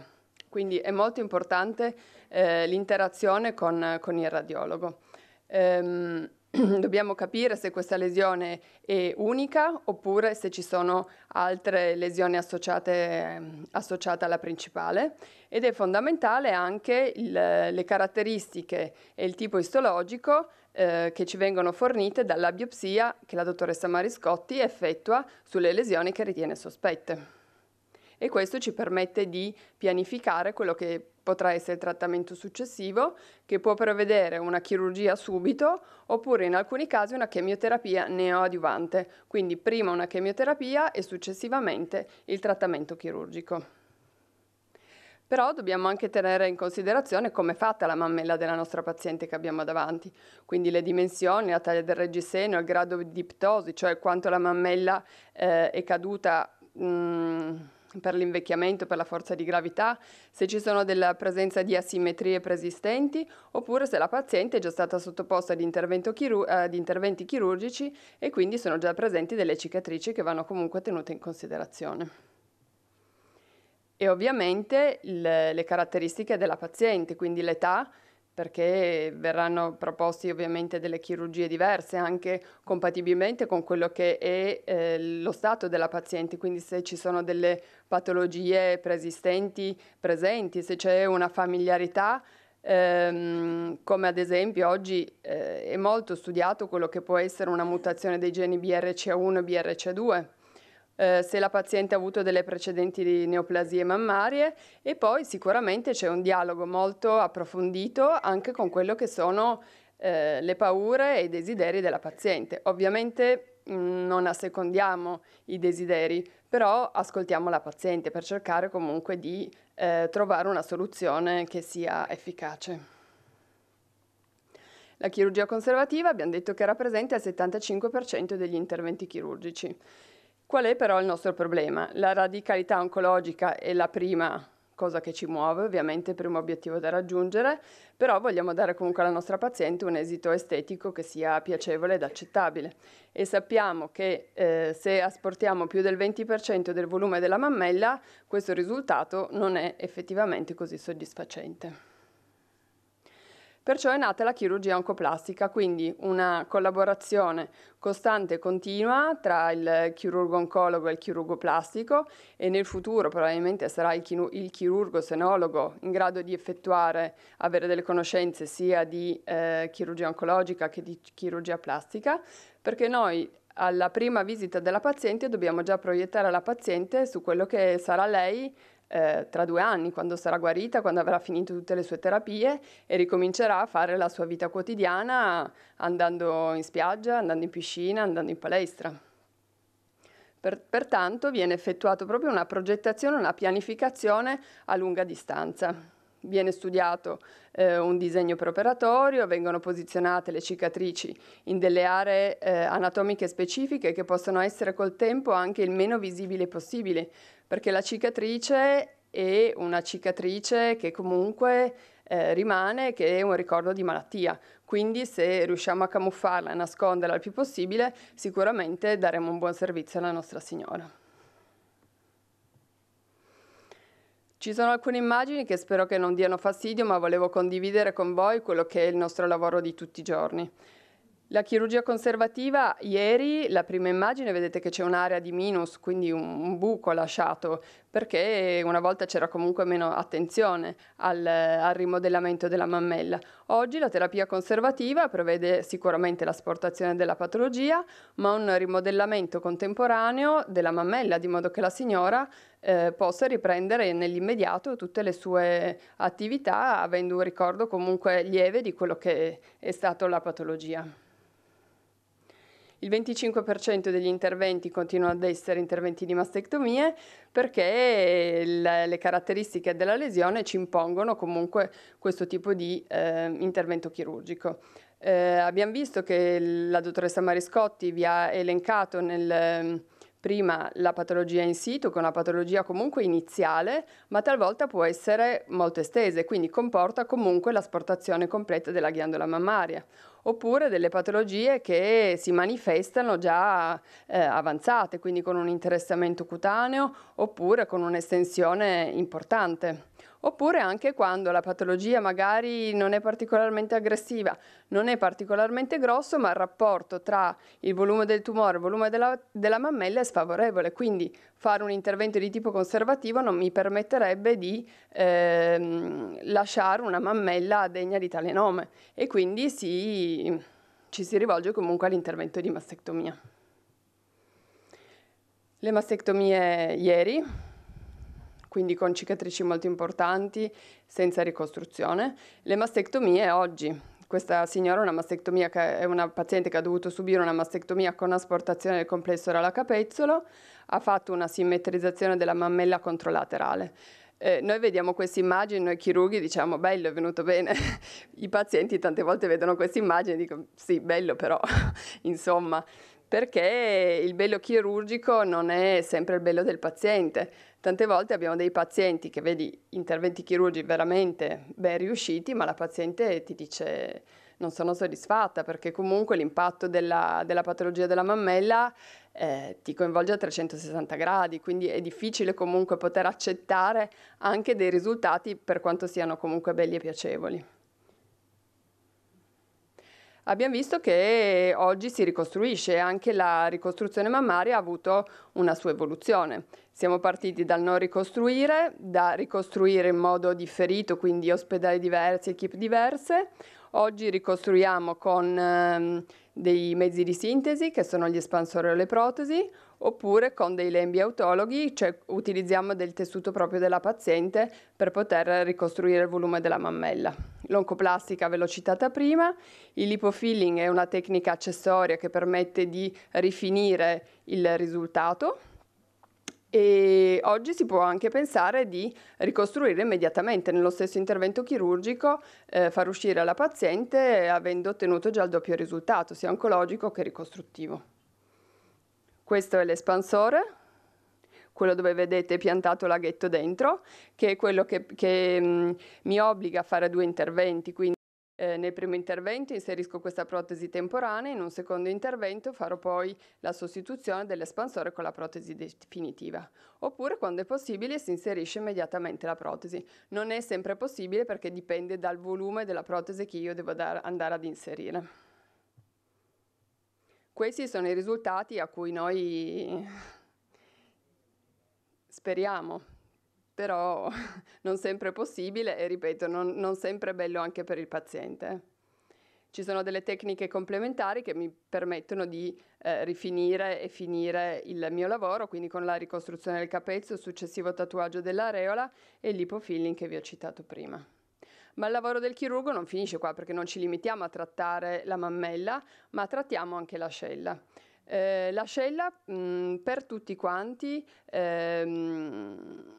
Quindi è molto importante eh, l'interazione con, con, il radiologo. Ehm, dobbiamo capire se questa lesione è unica oppure se ci sono altre lesioni associate, associate alla principale ed è fondamentale anche il, le caratteristiche e il tipo istologico eh, che ci vengono fornite dalla biopsia che la dottoressa Mariscotti effettua sulle lesioni che ritiene sospette e questo ci permette di pianificare quello che potrà essere il trattamento successivo, che può prevedere una chirurgia subito oppure in alcuni casi una chemioterapia neoadiuvante, quindi prima una chemioterapia e successivamente il trattamento chirurgico. Però dobbiamo anche tenere in considerazione come è fatta la mammella della nostra paziente che abbiamo davanti, quindi le dimensioni, la taglia del reggiseno, il grado di ptosi, cioè quanto la mammella eh, è caduta mh, mm, per l'invecchiamento, per la forza di gravità, se ci sono della presenza di asimmetrie preesistenti oppure se la paziente è già stata sottoposta ad, chiru- eh, ad, interventi chirurgici e quindi sono già presenti delle cicatrici che vanno comunque tenute in considerazione. E ovviamente le, le caratteristiche della paziente, quindi l'età, perché verranno proposti ovviamente delle chirurgie diverse, anche compatibilmente con quello che è eh, lo stato della paziente, quindi se ci sono delle patologie preesistenti, presenti, se c'è una familiarità, ehm, come ad esempio oggi eh, è molto studiato quello che può essere una mutazione dei geni BRCA1 e BRCA2 eh, se la paziente ha avuto delle precedenti neoplasie mammarie e poi sicuramente c'è un dialogo molto approfondito anche con quello che sono eh, le paure e i desideri della paziente. Ovviamente mm, non assecondiamo i desideri, però ascoltiamo la paziente per cercare comunque di eh, trovare una soluzione che sia efficace. La chirurgia conservativa abbiamo detto che rappresenta il 75% degli interventi chirurgici. Qual è però il nostro problema? La radicalità oncologica è la prima cosa che ci muove, ovviamente il primo obiettivo da raggiungere, però vogliamo dare comunque alla nostra paziente un esito estetico che sia piacevole ed accettabile. E sappiamo che eh, se asportiamo più del 20% del volume della mammella, questo risultato non è effettivamente così soddisfacente. Perciò è nata la chirurgia oncoplastica, quindi una collaborazione costante e continua tra il chirurgo oncologo e il chirurgo plastico e nel futuro probabilmente sarà il, chinu- il chirurgo senologo in grado di effettuare, avere delle conoscenze sia di eh, chirurgia oncologica che di chirurgia plastica, perché noi alla prima visita della paziente dobbiamo già proiettare la paziente su quello che sarà lei eh, tra due anni, quando sarà guarita, quando avrà finito tutte le sue terapie e ricomincerà a fare la sua vita quotidiana andando in spiaggia, andando in piscina, andando in palestra. Per, pertanto viene effettuata proprio una progettazione, una pianificazione a lunga distanza viene studiato eh, un disegno preoperatorio, vengono posizionate le cicatrici in delle aree eh, anatomiche specifiche che possono essere col tempo anche il meno visibile possibile, perché la cicatrice è una cicatrice che comunque eh, rimane, che è un ricordo di malattia. Quindi se riusciamo a camuffarla, e nasconderla il più possibile, sicuramente daremo un buon servizio alla nostra signora. Ci sono alcune immagini che spero che non diano fastidio, ma volevo condividere con voi quello che è il nostro lavoro di tutti i giorni. La chirurgia conservativa, ieri la prima immagine, vedete che c'è un'area di minus, quindi un, buco lasciato, perché una volta c'era comunque meno attenzione al, al rimodellamento della mammella. Oggi la terapia conservativa prevede sicuramente l'asportazione della patologia, ma un rimodellamento contemporaneo della mammella, di modo che la signora eh, possa riprendere nell'immediato tutte le sue attività avendo un ricordo comunque lieve di quello che è stata la patologia il 25% degli interventi continuano ad essere interventi di mastectomie perché le caratteristiche della lesione ci impongono comunque questo tipo di eh, intervento chirurgico. Eh, abbiamo visto che la dottoressa Mariscotti vi ha elencato nel prima la patologia in situ, che è una patologia comunque iniziale, ma talvolta può essere molto estesa e quindi comporta comunque l'asportazione completa della ghiandola mammaria oppure delle patologie che si manifestano già eh, avanzate, quindi con un interessamento cutaneo oppure con un'estensione importante oppure anche quando la patologia magari non è particolarmente aggressiva, non è particolarmente grosso, ma il rapporto tra il volume del tumore e il volume della, della mammella è sfavorevole, quindi fare un intervento di tipo conservativo non mi permetterebbe di ehm, lasciare una mammella degna di tale nome e quindi si, ci si rivolge comunque all'intervento di mastectomia. Le mastectomie ieri quindi con cicatrici molto importanti, senza ricostruzione. Le mastectomie oggi. Questa signora è, è una paziente che ha dovuto subire una mastectomia con asportazione del complesso orale capezzolo, ha fatto una simmetrizzazione della mammella controlaterale. Eh, noi vediamo queste immagini, noi chirurghi diciamo bello, è venuto bene. I pazienti tante volte vedono queste immagini e dicono sì, bello però, insomma perché il bello chirurgico non è sempre il bello del paziente. Tante volte abbiamo dei pazienti che vedi interventi chirurgici veramente ben riusciti, ma la paziente ti dice non sono soddisfatta perché comunque l'impatto della, della patologia della mammella eh, ti coinvolge a 360 gradi, quindi è difficile comunque poter accettare anche dei risultati per quanto siano comunque belli e piacevoli abbiamo visto che oggi si ricostruisce, anche la ricostruzione mammaria ha avuto una sua evoluzione. Siamo partiti dal non ricostruire, da ricostruire in modo differito, quindi ospedali diversi, equip diverse. Oggi ricostruiamo con... Ehm, dei mezzi di sintesi che sono gli espansori o le protesi, oppure con dei lembi autologhi, cioè utilizziamo del tessuto proprio della paziente per poter ricostruire il volume della mammella. L'oncoplastica ve l'ho citata prima, il lipofilling è una tecnica accessoria che permette di rifinire il risultato e oggi si può anche pensare di ricostruire immediatamente nello stesso intervento chirurgico, eh, far uscire la paziente avendo ottenuto già il doppio risultato, sia oncologico che ricostruttivo. Questo è l'espansore, quello dove vedete piantato laghetto dentro, che è quello che, che mh, mm, mi obbliga a fare due interventi, Quindi eh, nel primo intervento inserisco questa protesi temporanea, in un secondo intervento farò poi la sostituzione dell'espansore con la protesi definitiva. Oppure, quando è possibile, si inserisce immediatamente la protesi. Non è sempre possibile perché dipende dal volume della protesi che io devo andare ad inserire. Questi sono i risultati a cui noi speriamo però non sempre è possibile e ripeto, non, non sempre è bello anche per il paziente. Ci sono delle tecniche complementari che mi permettono di eh, rifinire e finire il mio lavoro, quindi con la ricostruzione del capezzo, il successivo tatuaggio dell'areola e l'ipofilling che vi ho citato prima. Ma il lavoro del chirurgo non finisce qua perché non ci limitiamo a trattare la mammella, ma trattiamo anche l'ascella. Eh, l'ascella mh, mm, per tutti quanti ehm,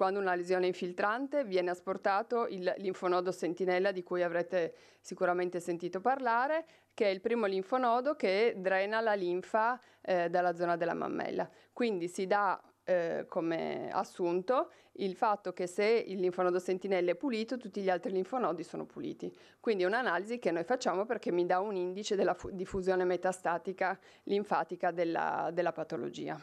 quando una lesione infiltrante viene asportato il linfonodo sentinella di cui avrete sicuramente sentito parlare, che è il primo linfonodo che drena la linfa eh, dalla zona della mammella. Quindi si dà eh, come assunto il fatto che se il linfonodo sentinella è pulito, tutti gli altri linfonodi sono puliti. Quindi è un'analisi che noi facciamo perché mi dà un indice della diffusione metastatica linfatica della, della patologia.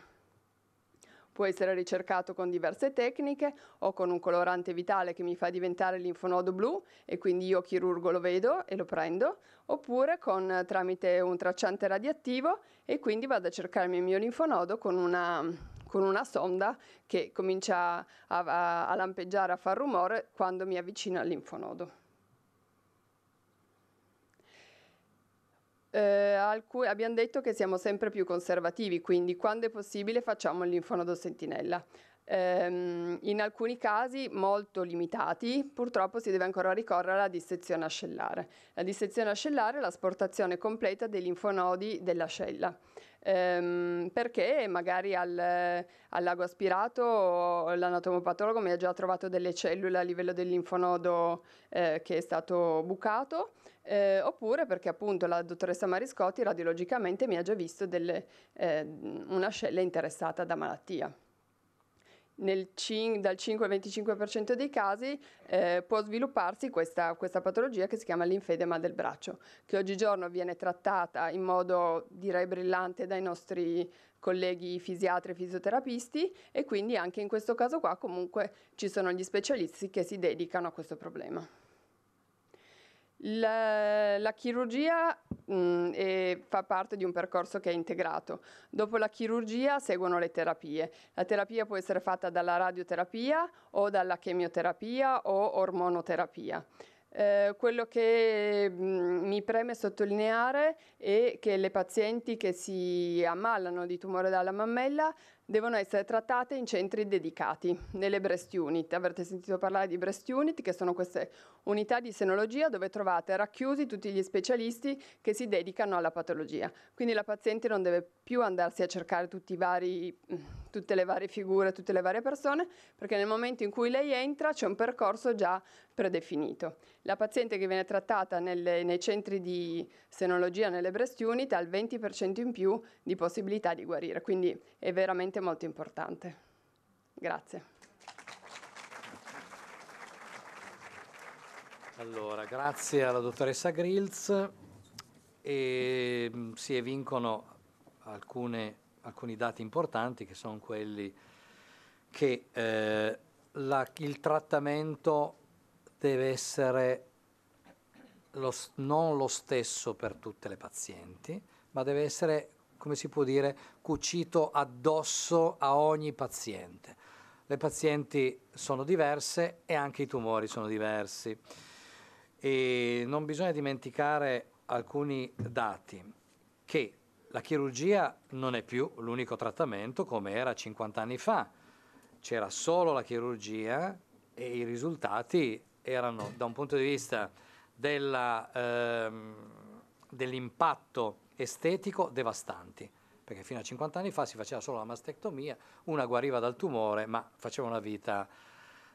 Può essere ricercato con diverse tecniche o con un colorante vitale che mi fa diventare linfonodo blu e quindi io chirurgo lo vedo e lo prendo, oppure con, tramite un tracciante radioattivo e quindi vado a cercarmi il mio linfonodo con una con una sonda che comincia a, a, a lampeggiare, a far rumore quando mi avvicino al linfonodo. Eh, alcun, abbiamo detto che siamo sempre più conservativi, quindi quando è possibile facciamo il linfonodo sentinella. Ehm, in alcuni casi molto limitati, purtroppo si deve ancora ricorrere alla dissezione ascellare. La dissezione ascellare è l'asportazione completa dei linfonodi dell'ascella ehm, perché magari al, al lago aspirato l'anatomopatologo mi ha già trovato delle cellule a livello del linfonodo eh, che è stato bucato, eh, oppure perché appunto la dottoressa Mariscotti radiologicamente mi ha già visto delle, eh, una scella interessata da malattia cin- dal 5 al 25% dei casi eh, può svilupparsi questa, questa, patologia che si chiama linfedema del braccio, che oggigiorno viene trattata in modo direi brillante dai nostri colleghi fisiatri e fisioterapisti e quindi anche in questo caso qua comunque ci sono gli specialisti che si dedicano a questo problema. La, la chirurgia mh, mm, è, fa parte di un percorso che è integrato. Dopo la chirurgia seguono le terapie. La terapia può essere fatta dalla radioterapia o dalla chemioterapia o ormonoterapia. Eh, quello che mh, mm, mi preme sottolineare è che le pazienti che si ammalano di tumore dalla mammella devono essere trattate in centri dedicati, nelle breast unit. Avrete sentito parlare di breast unit, che sono queste unità di senologia dove trovate racchiusi tutti gli specialisti che si dedicano alla patologia. Quindi la paziente non deve più andarsi a cercare vari, mm, tutte le varie figure, tutte le varie persone, perché nel momento in cui lei entra c'è un percorso già predefinito. La paziente che viene trattata nelle, nei centri di senologia, nelle breast unit, ha il 20% in più di possibilità di guarire, quindi è veramente veramente molto importante. Grazie. Allora, grazie alla dottoressa Grills. E, ehm, si evincono alcune, alcuni dati importanti che sono quelli che eh, la, il trattamento deve essere lo, non lo stesso per tutte le pazienti, ma deve essere come si può dire, cucito addosso a ogni paziente. Le pazienti sono diverse e anche i tumori sono diversi. E non bisogna dimenticare alcuni dati che la chirurgia non è più l'unico trattamento come era 50 anni fa. C'era solo la chirurgia e i risultati erano da un punto di vista della ehm, dell'impatto estetico devastanti, perché fino a 50 anni fa si faceva solo la mastectomia, una guariva dal tumore, ma faceva una vita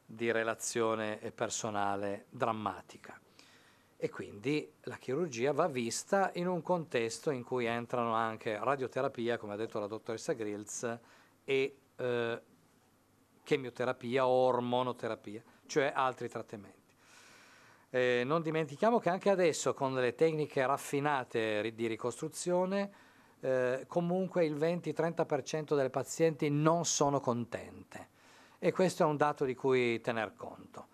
di relazione personale drammatica. E quindi la chirurgia va vista in un contesto in cui entrano anche radioterapia, come ha detto la dottoressa Grills, e eh, chemioterapia o ormonoterapia, cioè altri trattamenti. Eh, non dimentichiamo che anche adesso con le tecniche raffinate di ricostruzione eh, comunque il 20-30% delle pazienti non sono contente e questo è un dato di cui tener conto.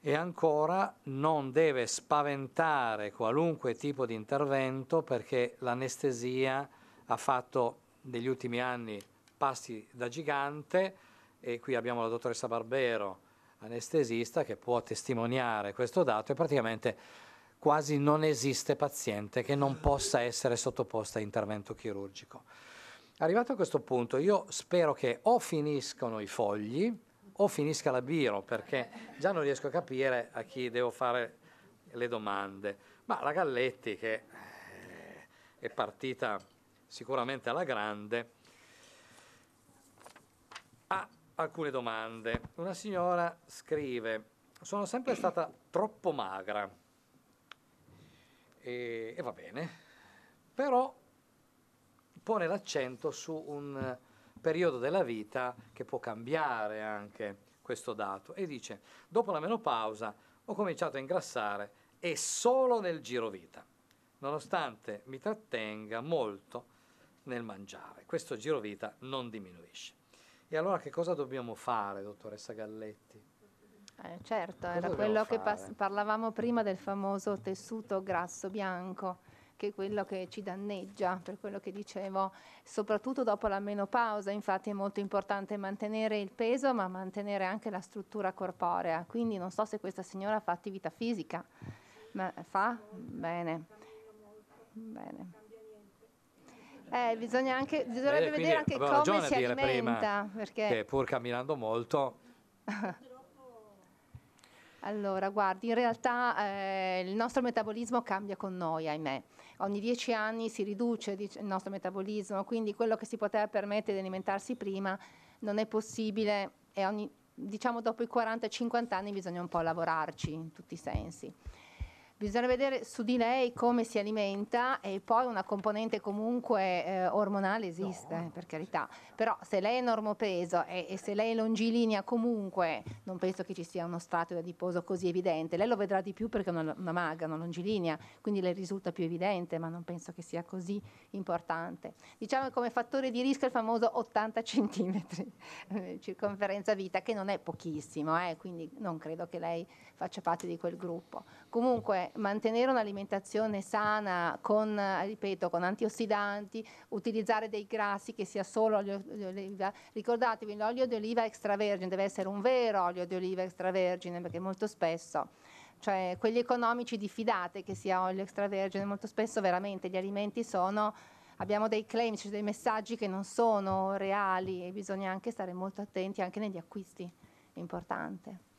E ancora non deve spaventare qualunque tipo di intervento perché l'anestesia ha fatto negli ultimi anni passi da gigante e qui abbiamo la dottoressa Barbero anestesista che può testimoniare questo dato e praticamente quasi non esiste paziente che non possa essere sottoposta a intervento chirurgico. Arrivato a questo punto io spero che o finiscono i fogli o finisca la biro perché già non riesco a capire a chi devo fare le domande. Ma la Galletti che eh, è partita sicuramente alla grande alcune domande. Una signora scrive, sono sempre stata troppo magra e, e va bene, però pone l'accento su un periodo della vita che può cambiare anche questo dato e dice, dopo la menopausa ho cominciato a ingrassare e solo nel giro vita, nonostante mi trattenga molto nel mangiare. Questo giro vita non diminuisce. E allora che cosa dobbiamo fare, dottoressa Galletti? Eh, certo, cosa era quello fare? che pas- parlavamo prima del famoso tessuto grasso bianco, che è quello che ci danneggia, per quello che dicevo, soprattutto dopo la menopausa, infatti è molto importante mantenere il peso, ma mantenere anche la struttura corporea. Quindi non so se questa signora fa attività fisica, ma fa bene. Bene. Eh, bisogna anche, bisognerebbe eh, vedere anche come si alimenta. Perché... Che pur camminando molto... Allora, guardi, in realtà eh, il nostro metabolismo cambia con noi, ahimè. Ogni dieci anni si riduce il nostro metabolismo, quindi quello che si poteva permettere di alimentarsi prima non è possibile e ogni, diciamo dopo i 40-50 anni bisogna un po' lavorarci in tutti i sensi. Bisogna vedere su di lei come si alimenta e poi una componente comunque eh, ormonale esiste, no. per carità. Però se lei è normopeso e, e se lei è longilinea comunque, non penso che ci sia uno strato adiposo così evidente. Lei lo vedrà di più perché è una, una maga, una longilinea, quindi le risulta più evidente, ma non penso che sia così importante. Diciamo come fattore di rischio il famoso 80 cm eh, circonferenza vita, che non è pochissimo, eh, quindi non credo che lei faccia parte di quel gruppo. Comunque mantenere un'alimentazione sana con, ripeto, con antiossidanti, utilizzare dei grassi che sia solo olio di oliva. Ricordatevi, l'olio di oliva extravergine deve essere un vero olio di oliva extravergine perché molto spesso cioè quelli economici diffidate che sia olio extravergine, molto spesso veramente gli alimenti sono, abbiamo dei claim, cioè dei messaggi che non sono reali e bisogna anche stare molto attenti anche negli acquisti, importante.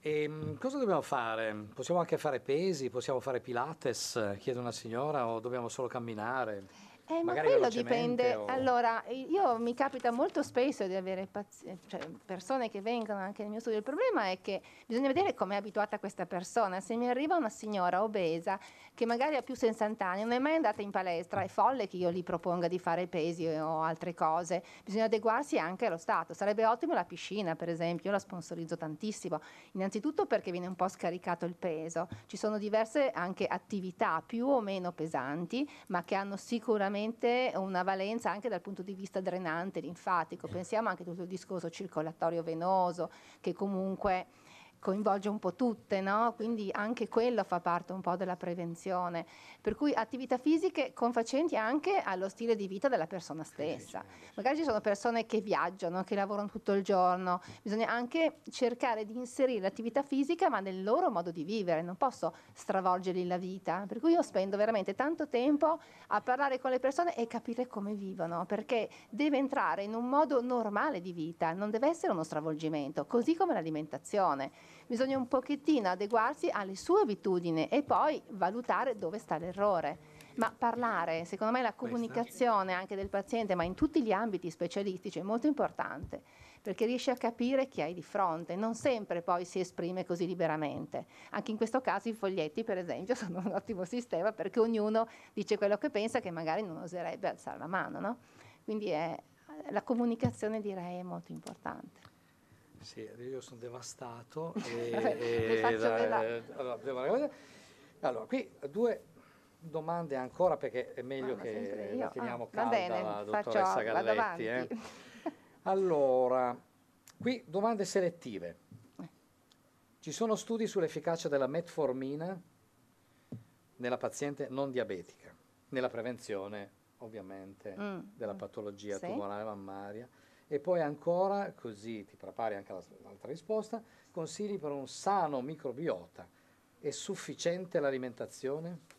E ehm, cosa dobbiamo fare? Possiamo anche fare pesi, possiamo fare pilates, chiede una signora, o dobbiamo solo camminare? Eh, ma quello dipende. O... Allora, io mi capita molto spesso di avere pazienti, cioè, persone che vengono anche nel mio studio. Il problema è che bisogna vedere come è abituata questa persona. Se mi arriva una signora obesa che magari ha più 60 anni, non è mai andata in palestra, è folle che io gli proponga di fare pesi o altre cose. Bisogna adeguarsi anche allo stato. Sarebbe ottimo la piscina, per esempio, io la sponsorizzo tantissimo. Innanzitutto perché viene un po' scaricato il peso. Ci sono diverse anche attività più o meno pesanti, ma che hanno sicuramente sicuramente una valenza anche dal punto di vista drenante, linfatico, pensiamo anche a tutto il discorso circolatorio venoso che comunque coinvolge un po' tutte, no? quindi anche quello fa parte un po' della prevenzione. Per cui attività fisiche confacenti anche allo stile di vita della persona stessa. Magari ci sono persone che viaggiano, che lavorano tutto il giorno, bisogna anche cercare di inserire l'attività fisica ma nel loro modo di vivere, non posso stravolgerli la vita. Per cui io spendo veramente tanto tempo a parlare con le persone e capire come vivono, perché deve entrare in un modo normale di vita, non deve essere uno stravolgimento, così come l'alimentazione bisogna un pochettino adeguarsi alle sue abitudini e poi valutare dove sta l'errore. Ma parlare, secondo me la comunicazione anche del paziente, ma in tutti gli ambiti specialistici, è molto importante, perché riesce a capire chi hai di fronte, non sempre poi si esprime così liberamente. Anche in questo caso i foglietti, per esempio, sono un ottimo sistema perché ognuno dice quello che pensa che magari non oserebbe alzare la mano. No? Quindi è, la comunicazione direi è molto importante. Sì, io sono devastato. E, e, e, allora, allora, qui due domande ancora perché è meglio ah, che la ah, teniamo ah, calda bene, la dottoressa faccio, Galletti. Eh. Allora, qui domande selettive. Eh. Ci sono studi sull'efficacia della metformina nella paziente non diabetica, nella prevenzione ovviamente mm. della mm. patologia sì. tumorale mammaria. E poi ancora, così ti prepari anche l'altra risposta, consigli per un sano microbiota. È sufficiente l'alimentazione?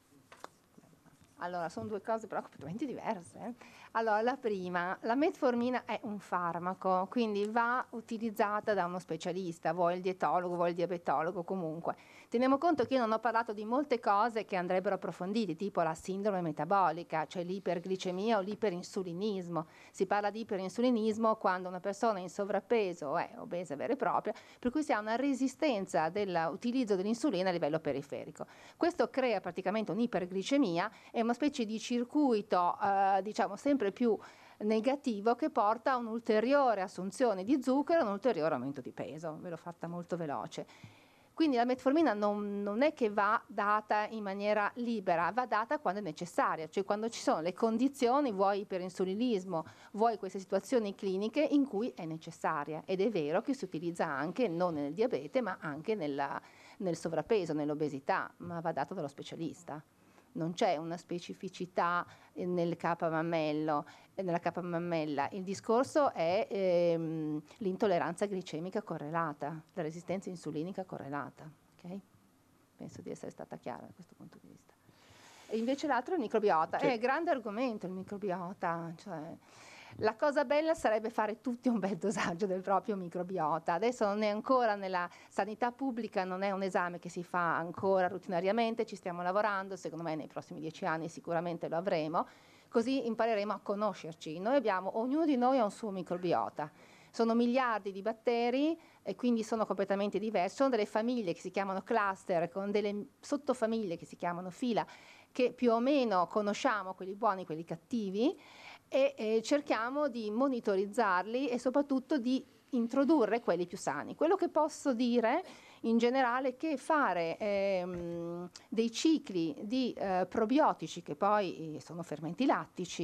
Allora, sono due cose però completamente diverse. Eh. Allora, la prima, la metformina è un farmaco, quindi va utilizzata da uno specialista, vuoi il dietologo, vuoi il diabetologo, comunque Teniamo conto che io non ho parlato di molte cose che andrebbero approfondite, tipo la sindrome metabolica, cioè l'iperglicemia o l'iperinsulinismo. Si parla di iperinsulinismo quando una persona è in sovrappeso o è obesa vera e propria, per cui si ha una resistenza dell'utilizzo dell'insulina a livello periferico. Questo crea praticamente un'iperglicemia e una specie di circuito, eh, diciamo, sempre più negativo che porta a un'ulteriore assunzione di zucchero e un ulteriore aumento di peso. Ve l'ho fatta molto veloce. Quindi la metformina non, non, è che va data in maniera libera, va data quando è necessaria, cioè quando ci sono le condizioni, vuoi per insolinismo, vuoi queste situazioni cliniche in cui è necessaria. Ed è vero che si utilizza anche non nel diabete, ma anche nella, nel sovrappeso, nell'obesità, ma va data dallo specialista non c'è una specificità eh, nel K-mammello, eh, nella capa mammella Il discorso è ehm, l'intolleranza glicemica correlata, la resistenza insulinica correlata. Okay? Penso di essere stata chiara da questo punto di vista. E invece l'altro è il microbiota. È un grande argomento il microbiota. Cioè, la cosa bella sarebbe fare tutti un bel dosaggio del proprio microbiota. Adesso non è ancora nella sanità pubblica, non è un esame che si fa ancora rutinariamente, ci stiamo lavorando, secondo me nei prossimi dieci anni sicuramente lo avremo, così impareremo a conoscerci. Noi abbiamo, ognuno di noi ha un suo microbiota. Sono miliardi di batteri e quindi sono completamente diversi. Sono delle famiglie che si chiamano cluster, con delle sottofamiglie che si chiamano fila, che più o meno conosciamo, quelli buoni e quelli cattivi, e eh, cerchiamo di monitorizzarli e soprattutto di introdurre quelli più sani. Quello che posso dire in generale che fare ehm, dei cicli di eh, probiotici che poi eh, sono fermenti lattici,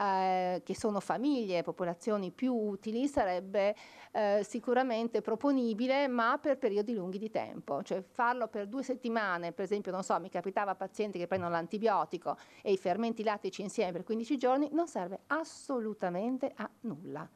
eh, che sono famiglie, popolazioni più utili, sarebbe eh, sicuramente proponibile ma per periodi lunghi di tempo, cioè farlo per due settimane, per esempio non so, mi capitava pazienti che prendono l'antibiotico e i fermenti lattici insieme per 15 giorni, non serve assolutamente a nulla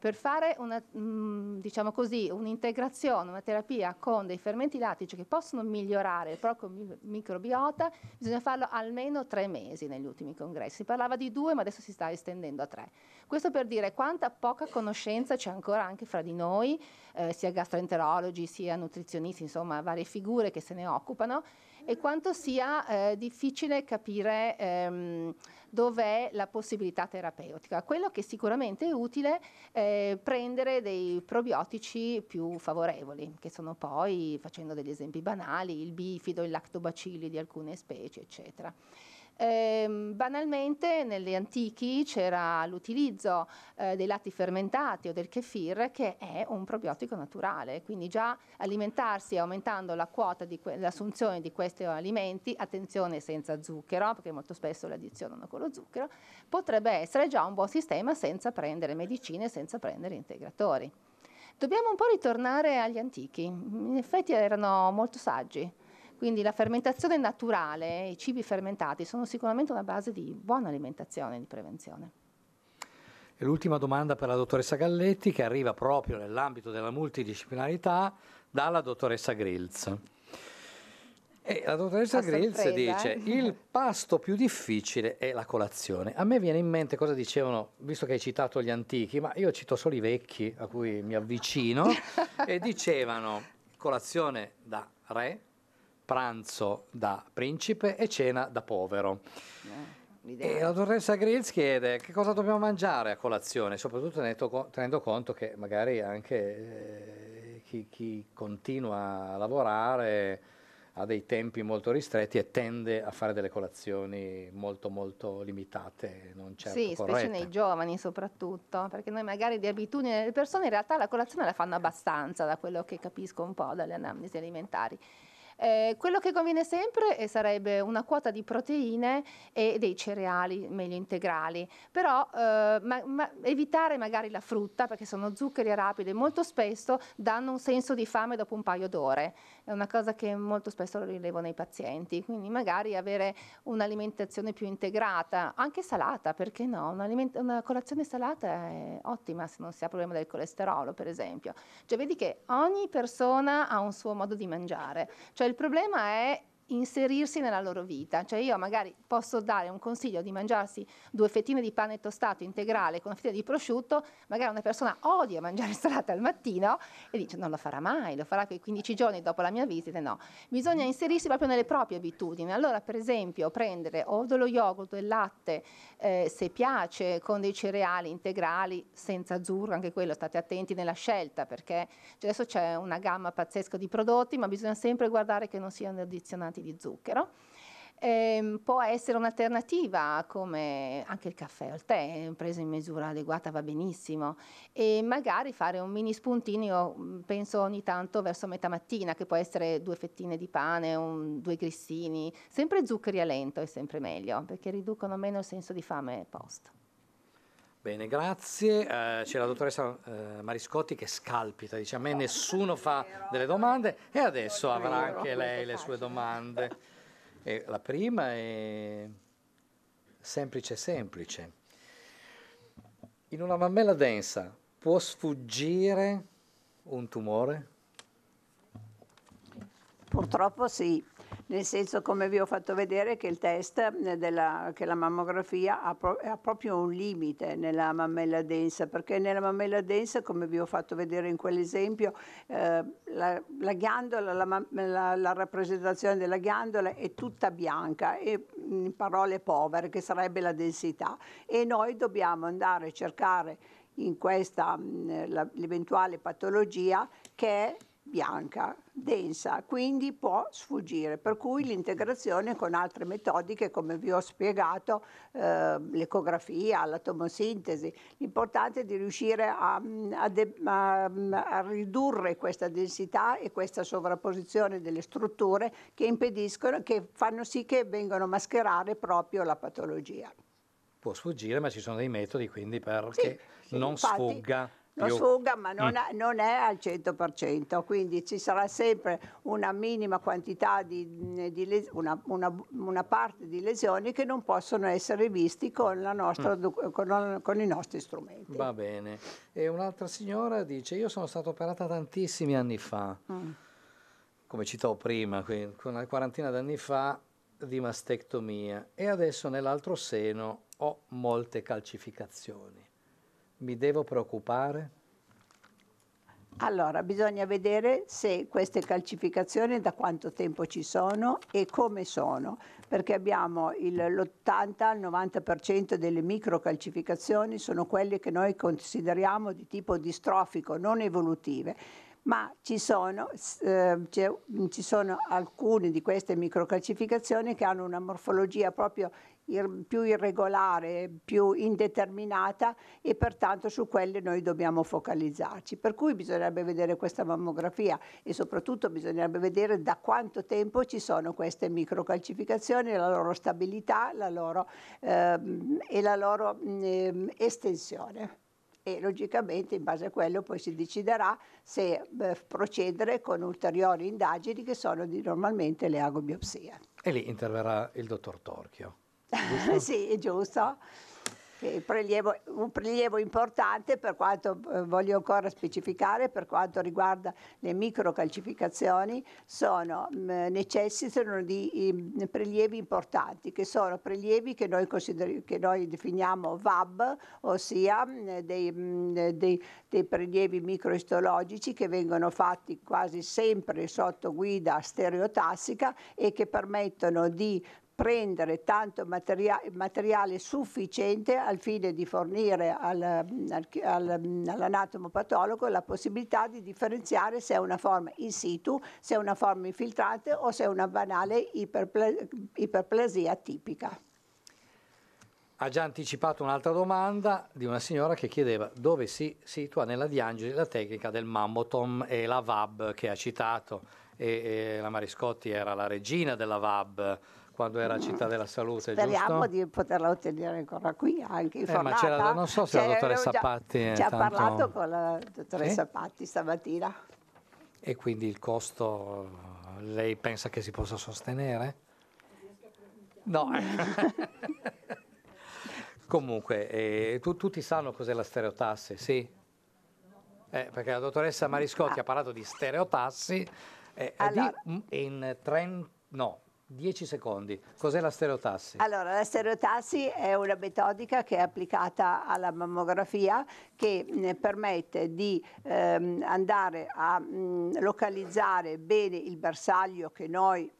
per fare una, mm, diciamo così, un'integrazione, una terapia con dei fermenti lattici che possono migliorare il proprio microbiota, bisogna farlo almeno tre mesi negli ultimi congressi. Si parlava di due, ma adesso si sta estendendo a tre. Questo per dire quanta poca conoscenza c'è ancora anche fra di noi, eh, sia gastroenterologi, sia nutrizionisti, insomma varie figure che se ne occupano, e quanto sia eh, difficile capire ehm, dov'è la possibilità terapeutica. Quello che sicuramente è utile è eh, prendere dei probiotici più favorevoli, che sono poi, facendo degli esempi banali, il bifido, il lactobacilli di alcune specie, eccetera. Eh, banalmente negli antichi c'era l'utilizzo eh, dei latti fermentati o del kefir che è un probiotico naturale, quindi già alimentarsi aumentando la quota di que- l'assunzione di questi alimenti, attenzione senza zucchero, perché molto spesso li addizionano con lo zucchero, potrebbe essere già un buon sistema senza prendere medicine, senza prendere integratori. Dobbiamo un po' ritornare agli antichi, in effetti erano molto saggi. Quindi la fermentazione naturale, i cibi fermentati sono sicuramente una base di buona alimentazione, e di prevenzione. E l'ultima domanda per la dottoressa Galletti che arriva proprio nell'ambito della multidisciplinarità dalla dottoressa Grills. E la dottoressa Grills dice: Il pasto più difficile è la colazione. A me viene in mente cosa dicevano, visto che hai citato gli antichi, ma io cito solo i vecchi a cui mi avvicino, e dicevano colazione da re, pranzo da principe e cena da povero. Eh, e la dottoressa Grills chiede che cosa dobbiamo mangiare a colazione, soprattutto tenendo, conto che magari anche eh, chi, chi, continua a lavorare ha dei tempi molto ristretti e tende a fare delle colazioni molto molto limitate, non certo Sì, corrette. specie nei giovani soprattutto, perché noi magari di abitudine delle persone in realtà la colazione la fanno abbastanza, da quello che capisco un po' dalle analisi alimentari. Eh, quello che conviene sempre eh, sarebbe una quota di proteine e dei cereali meglio integrali, però eh, ma, ma evitare magari la frutta perché sono zuccheri rapidi e molto spesso danno un senso di fame dopo un paio d'ore è una cosa che molto spesso rilevo nei pazienti, quindi magari avere un'alimentazione più integrata, anche salata, perché no? una colazione salata è ottima se non si ha problema del colesterolo, per esempio. Cioè vedi che ogni persona ha un suo modo di mangiare, cioè il problema è inserirsi nella loro vita. Cioè io magari posso dare un consiglio di mangiarsi due fettine di pane tostato integrale con una fettina di prosciutto, magari una persona odia mangiare salata al mattino e dice non lo farà mai, lo farà quei 15 giorni dopo la mia visita, no. Bisogna inserirsi proprio nelle proprie abitudini. Allora per esempio prendere o dello yogurt, del latte, eh, se piace, con dei cereali integrali senza azzurro, anche quello state attenti nella scelta perché cioè, adesso c'è una gamma pazzesca di prodotti ma bisogna sempre guardare che non siano addizionati grassi di zucchero. Eh, può essere un'alternativa come anche il caffè o il tè, eh, preso in misura adeguata va benissimo e magari fare un mini spuntino, mm, penso ogni tanto verso metà mattina, che può essere due fettine di pane, un, due grissini, sempre zuccheri a lento è sempre meglio perché riducono meno il senso di fame e posto. Bene, grazie. Eh, c'è la dottoressa eh, Mariscotti che scalpita, dice a me nessuno fa delle domande e adesso avrà anche lei le sue domande. E la prima è semplice semplice. In una mammella densa può sfuggire un tumore? Purtroppo sì, nel senso come vi ho fatto vedere che il test eh, della, che la mammografia ha, pro, ha, proprio un limite nella mammella densa, perché nella mammella densa, come vi ho fatto vedere in quell'esempio, eh, la, la, ghiandola, la, la, la, rappresentazione della ghiandola è tutta bianca, e, in parole povere, che sarebbe la densità, e noi dobbiamo andare a cercare in questa mm, l'eventuale patologia che è bianca, densa, quindi può sfuggire, per cui l'integrazione con altre metodiche, come vi ho spiegato, eh, l'ecografia, la tomosintesi, l'importante è di riuscire a, a, de, a, a, ridurre questa densità e questa sovrapposizione delle strutture che impediscono, che fanno sì che vengano a mascherare proprio la patologia. Può sfuggire, ma ci sono dei metodi quindi perché sì, sì, non infatti, sfugga lo io... sfuga, ma non, mm. non, è al 100%, quindi ci sarà sempre una minima quantità di, di les- una, una, una, parte di lesioni che non possono essere visti con, nostra, mm. con, con i nostri strumenti. Va bene. E un'altra signora dice, io sono stata operata tantissimi anni fa. Mm come citavo prima, quindi, una quarantina d'anni fa di mastectomia e adesso nell'altro seno ho molte calcificazioni mi devo preoccupare? Allora, bisogna vedere se queste calcificazioni da quanto tempo ci sono e come sono, perché abbiamo l'80-90% delle microcalcificazioni sono quelle che noi consideriamo di tipo distrofico, non evolutive ma ci sono, eh, ci sono, alcune di queste microcalcificazioni che hanno una morfologia proprio ir- più irregolare, più indeterminata e pertanto su quelle noi dobbiamo focalizzarci. Per cui bisognerebbe vedere questa mammografia e soprattutto bisognerebbe vedere da quanto tempo ci sono queste microcalcificazioni, la loro stabilità la loro, ehm, e la loro ehm, estensione e logicamente in base a quello poi si deciderà se eh, procedere con ulteriori indagini che sono di, normalmente le agobiopsie. E lì interverrà il dottor Torchio. sì, è giusto. Prelievo, un prelievo importante per quanto eh, voglio ancora specificare per quanto riguarda le microcalcificazioni sono, mh, mm, necessitano di mh, mm, prelievi importanti che sono prelievi che noi, che noi definiamo VAB ossia mh, mm, dei, dei, dei, prelievi microistologici che vengono fatti quasi sempre sotto guida stereotassica e che permettono di prendere tanto materia- materiale sufficiente al fine di fornire al, mm, al, mm, all'anatomopatologo la possibilità di differenziare se è una forma in situ, se è una forma infiltrante o se è una banale iperple- iperplasia tipica. Ha già anticipato un'altra domanda di una signora che chiedeva dove si situa nella diagnosi la tecnica del mammotom e la VAB che ha citato e, e la Mariscotti era la regina della VAB quando era Città della Salute, Speriamo giusto? di poterla ottenere ancora qui, anche in eh, formata. ma c'era, non so se c'era, la cioè, dottoressa già, Patti... Eh, ci ha tanto... parlato con la dottoressa eh? Patti stamattina. E quindi il costo lei pensa che si possa sostenere? No. Comunque, eh, tu, tutti sanno cos'è la stereotassi, sì? Eh, perché la dottoressa Mariscotti ah. ha parlato di stereotassi eh, allora. di, in 30, no, 10 secondi. Cos'è la stereotassi? Allora, la stereotassi è una metodica che è applicata alla mammografia che permette di ehm, andare a mh, localizzare bene il bersaglio che noi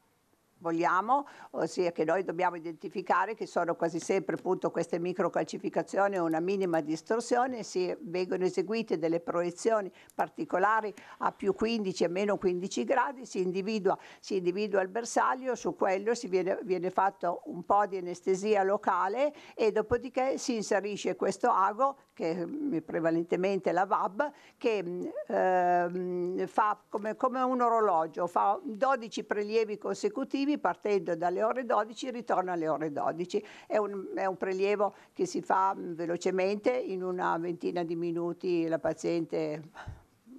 vogliamo, ossia che noi dobbiamo identificare che sono quasi sempre appunto queste microcalcificazioni o una minima distorsione, se vengono eseguite delle proiezioni particolari a più 15 e meno 15 gradi, si individua, si individua il bersaglio, su quello si viene, viene fatto un po' di anestesia locale e dopodiché si inserisce questo ago, che è prevalentemente la VAB, che eh, fa come, come un orologio, fa 12 prelievi consecutivi obiettivi partendo dalle ore 12 ritorno alle ore 12. È un, è un prelievo che si fa mm, velocemente, in una ventina di minuti la paziente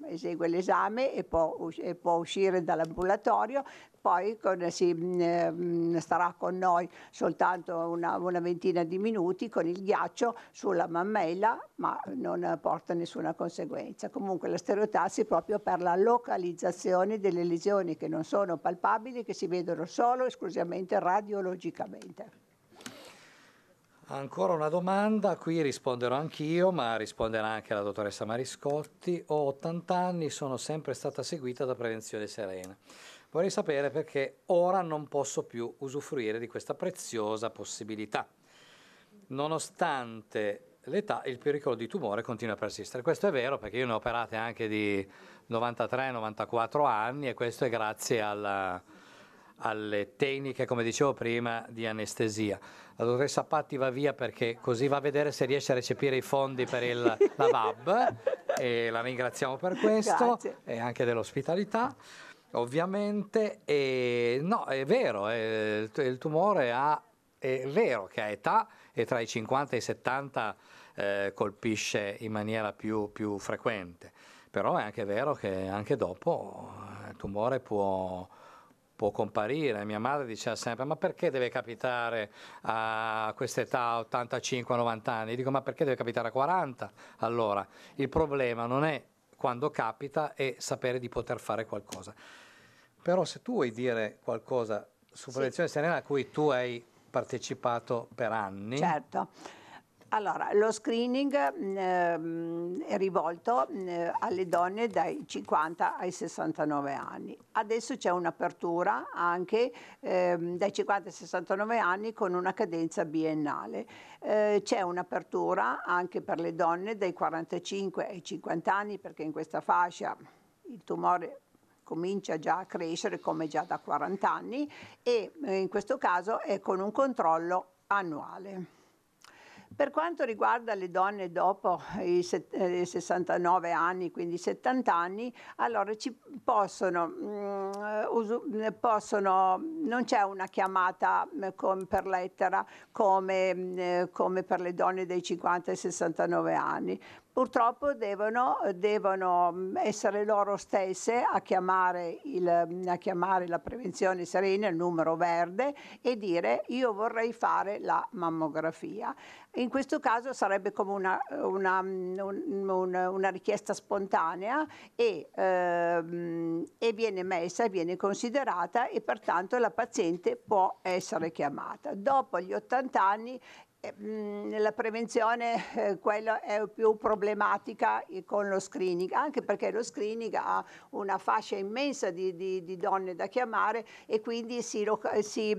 esegue l'esame e può, e può uscire dall'ambulatorio poi con, si, mh, mm, starà con noi soltanto una, una, ventina di minuti con il ghiaccio sulla mammella, ma non porta nessuna conseguenza. Comunque la stereotassi è proprio per la localizzazione delle lesioni che non sono palpabili, che si vedono solo esclusivamente radiologicamente. Ancora una domanda, qui risponderò anch'io, ma risponderà anche la dottoressa Mariscotti. Ho 80 anni, sono sempre stata seguita da Prevenzione Serena. Vorrei sapere perché ora non posso più usufruire di questa preziosa possibilità. Nonostante l'età, il pericolo di tumore continua a persistere. Questo è vero perché io ne ho operate anche di 93-94 anni e questo è grazie alla, alle tecniche, come dicevo prima, di anestesia la dottoressa Patti va via perché così va a vedere se riesce a recepire i fondi per il, la VAB e la ringraziamo per questo Grazie. e anche dell'ospitalità. Ovviamente, e, no, è vero, è, eh, il tumore ha, è vero che a età e tra i 50 e i 70 eh, colpisce in maniera più, più frequente, però è anche vero che anche dopo eh, il tumore può, può comparire. Mia madre diceva sempre: Ma perché deve capitare a quest'età, 85-90 anni? Io dico: Ma perché deve capitare a 40? Allora, il problema non è quando capita, è sapere di poter fare qualcosa. Però se tu vuoi dire qualcosa su protezione serena a cui tu hai partecipato per anni. Certo. Allora, lo screening eh, è rivolto eh, alle donne dai 50 ai 69 anni. Adesso c'è un'apertura anche eh, dai 50 ai 69 anni con una cadenza biennale. Eh, c'è un'apertura anche per le donne dai 45 ai 50 anni perché in questa fascia il tumore comincia già a crescere come già da 40 anni e eh, in questo caso è con un controllo annuale. Per quanto riguarda le donne dopo i 69 eh, anni, quindi 70 anni, allora ci possono, mm, possono non c'è una chiamata mm, per lettera come, mm, eh, come, per le donne dai 50 ai 69 anni, purtroppo devono, devono, mm, essere loro stesse a chiamare, il, mm, a chiamare, la prevenzione serena, il numero verde e dire io vorrei fare la mammografia. In questo caso sarebbe come una, una, mm, un, un, una richiesta spontanea e, ehm, e viene messa, viene considerata e pertanto la paziente può essere chiamata. Dopo gli 80 anni eh, nella prevenzione eh, quella è più problematica eh, con lo screening, anche perché lo screening ha una fascia immensa di, di, di donne da chiamare e quindi si, si,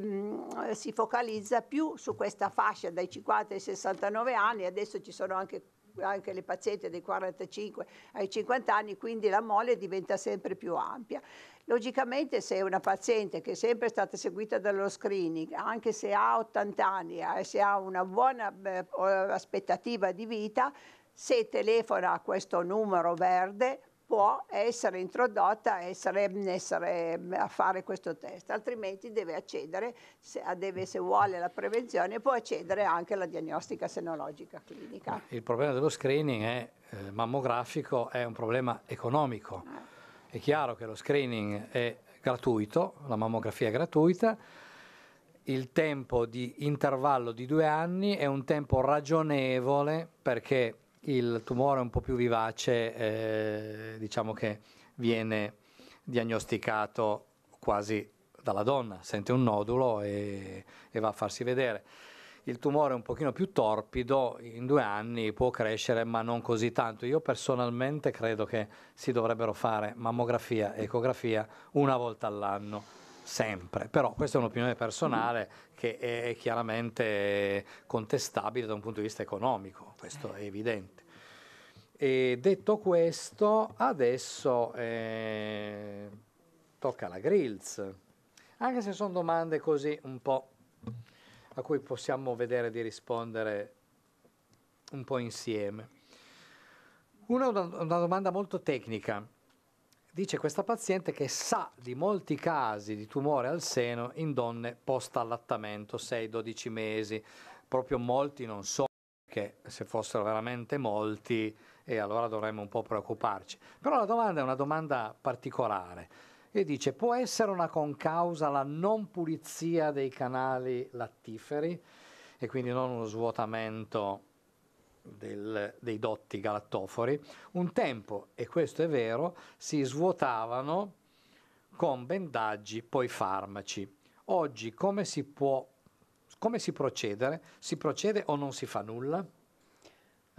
si focalizza più su questa fascia dai 50 ai 69 anni, adesso ci sono anche anche le pazienti dai 45 ai 50 anni, quindi la mole diventa sempre più ampia. Logicamente se una paziente che è sempre stata seguita dallo screening, anche se ha 80 anni e eh, se ha una buona eh, aspettativa di vita, se telefona a questo numero verde può essere introdotta a, essere, essere, a fare questo test, altrimenti deve accedere, se, deve, se vuole la prevenzione, può accedere anche alla diagnostica senologica clinica. Il problema dello screening è, eh, mammografico è un problema economico. Ah è chiaro che lo screening è gratuito, la mammografia è gratuita, il tempo di intervallo di due anni è un tempo ragionevole perché il tumore un po' più vivace eh, diciamo che viene diagnosticato quasi dalla donna, sente un nodulo e, e va a farsi vedere il tumore un pochino più torpido in due anni può crescere ma non così tanto. Io personalmente credo che si dovrebbero fare mammografia e ecografia una volta all'anno, sempre. Però questa è un'opinione personale che è chiaramente contestabile da un punto di vista economico, questo è evidente. E detto questo, adesso eh, tocca alla Grills. Anche se sono domande così un po' a cui possiamo vedere di rispondere un po' insieme. Una, una domanda molto tecnica. Dice questa paziente che sa di molti casi di tumore al seno in donne post allattamento, 6-12 mesi. Proprio molti non so che se fossero veramente molti e allora dovremmo un po' preoccuparci. Però la domanda è una domanda particolare e dice, può essere una concausa la non pulizia dei canali lattiferi e quindi non uno svuotamento del, dei dotti galattofori. Un tempo, e questo è vero, si svuotavano con bendaggi, poi farmaci. Oggi come si può, come si procedere? Si procede o non si fa nulla?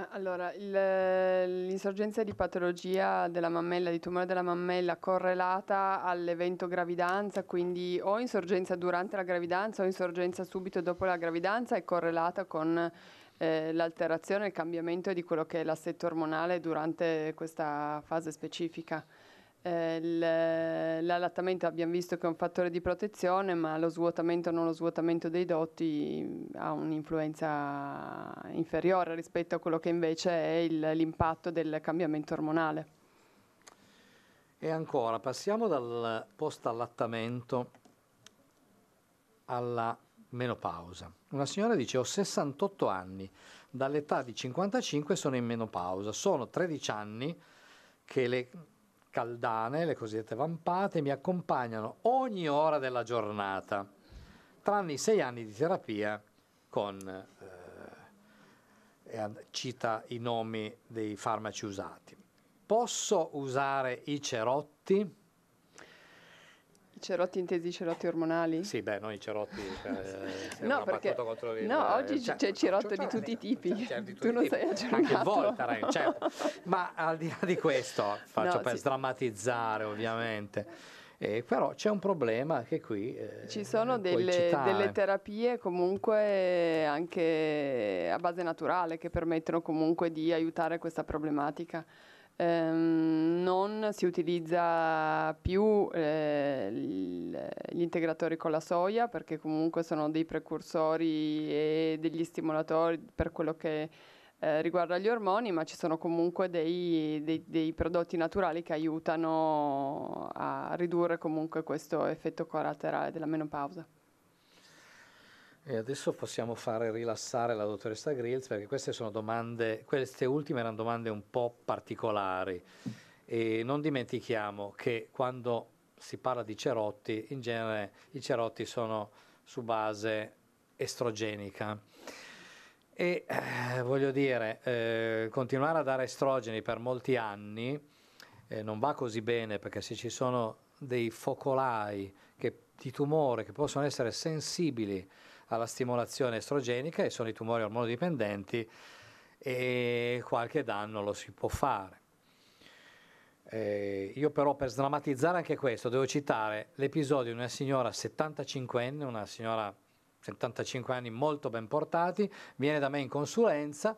Eh, allora, il, l'insorgenza di patologia della mammella, di tumore della mammella correlata all'evento gravidanza, quindi o insorgenza durante la gravidanza o insorgenza subito dopo la gravidanza è correlata con eh, l'alterazione, il cambiamento di quello che è l'assetto ormonale durante questa fase specifica. Eh, eh, l'allattamento abbiamo visto che è un fattore di protezione, ma lo svuotamento o non lo svuotamento dei dotti ha un'influenza inferiore rispetto a quello che invece è il, l'impatto del cambiamento ormonale. E ancora, passiamo dal post-allattamento alla menopausa. Una signora dice ho 68 anni, dall'età di 55 sono in menopausa, sono 13 anni che le caldane, le cosiddette vampate, mi accompagnano ogni ora della giornata, tranne i sei anni di terapia con, eh, cita i nomi dei farmaci usati. Posso usare i cerotti? cerotti intesi cerotti ormonali? Sì, beh, noi cerotti, cioè, no, perché, il, No, oggi c'è, c'è cioè, cerotto cioè, di tutti i tipi, cioè, certo, tu non sei aggiornato. Anche Voltaren, certo. Ma al di là di questo, faccio no, per sì. sdrammatizzare ovviamente, eh, però c'è un problema che qui... Eh, Ci sono delle, delle, terapie comunque anche a base naturale che permettono comunque di aiutare questa problematica. Ehm, non si utilizza più eh, gli integratori con la soia perché comunque sono dei precursori e degli stimolatori per quello che eh, riguarda gli ormoni, ma ci sono comunque dei, dei, dei prodotti naturali che aiutano a ridurre comunque questo effetto collaterale della menopausa. E adesso possiamo fare rilassare la dottoressa Grills perché queste sono domande, queste ultime erano domande un po' particolari e non dimentichiamo che quando si parla di cerotti, in genere i cerotti sono su base estrogenica e eh, voglio dire, eh, continuare a dare estrogeni per molti anni eh, non va così bene perché se ci sono dei focolai che, di tumore che possono essere sensibili alla stimolazione estrogenica e sono i tumori ormonodipendenti e qualche danno lo si può fare. Eh, io però per sdrammatizzare anche questo devo citare l'episodio di una signora 75enne, una signora 75 anni molto ben portati, viene da me in consulenza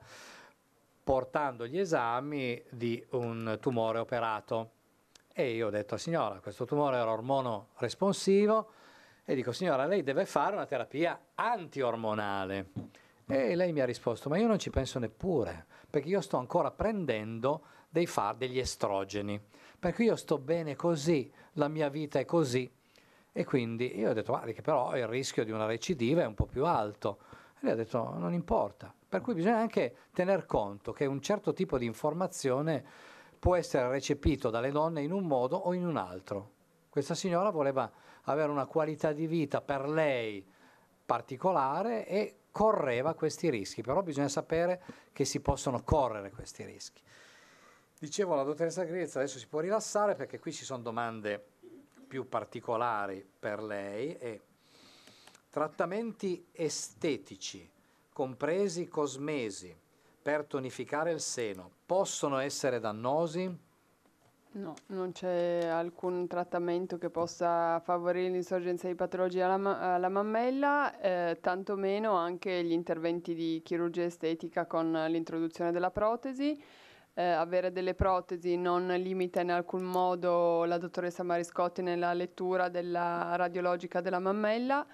portando gli esami di un tumore operato. E io ho detto, signora, questo tumore era ormono responsivo, e dico signora lei deve fare una terapia anti-ormonale E lei mi ha risposto ma io non ci penso neppure perché io sto ancora prendendo dei far, degli estrogeni, perché io sto bene così, la mia vita è così. E quindi io ho detto, guardi che però il rischio di una recidiva è un po' più alto. E lei ha detto, non importa. Per cui bisogna anche tener conto che un certo tipo di informazione può essere recepito dalle donne in un modo o in un altro. Questa signora voleva avere una qualità di vita per lei particolare e correva questi rischi, però bisogna sapere che si possono correre questi rischi. Dicevo alla dottoressa Grezza, adesso si può rilassare perché qui ci sono domande più particolari per lei e trattamenti estetici, compresi cosmesi, per tonificare il seno, possono essere dannosi? No, non c'è alcun trattamento che possa favorire l'insorgenza di patologie alla, ma- alla mammella, eh, tantomeno anche gli interventi di chirurgia estetica con l'introduzione della protesi. Eh, avere delle protesi non limita in alcun modo la dottoressa Mariscotti nella lettura della radiologica della mammella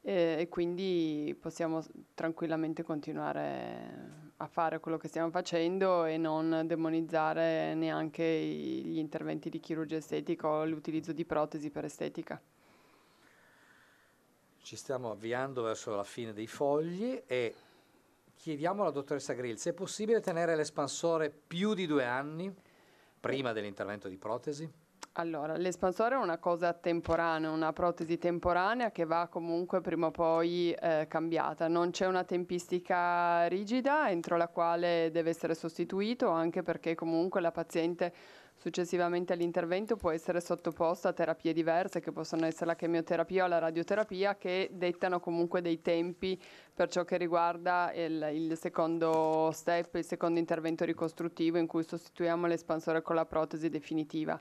eh, e quindi possiamo tranquillamente continuare a fare quello che stiamo facendo e non demonizzare neanche gli interventi di chirurgia estetica o l'utilizzo di protesi per estetica. Ci stiamo avviando verso la fine dei fogli e chiediamo alla dottoressa Grill se è possibile tenere l'espansore più di due anni prima dell'intervento di protesi. Allora, l'espansore è una cosa temporanea, una protesi temporanea che va comunque prima o poi eh, cambiata. Non c'è una tempistica rigida entro la quale deve essere sostituito, anche perché comunque la paziente successivamente all'intervento può essere sottoposta a terapie diverse che possono essere la chemioterapia o la radioterapia che dettano comunque dei tempi per ciò che riguarda il, il secondo step, il secondo intervento ricostruttivo in cui sostituiamo l'espansore con la protesi definitiva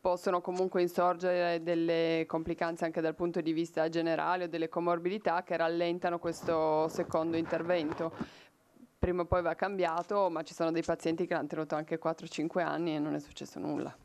possono comunque insorgere delle complicanze anche dal punto di vista generale o delle comorbidità che rallentano questo secondo intervento. Prima o poi va cambiato, ma ci sono dei pazienti che l'hanno tenuto anche 4-5 anni e non è successo nulla.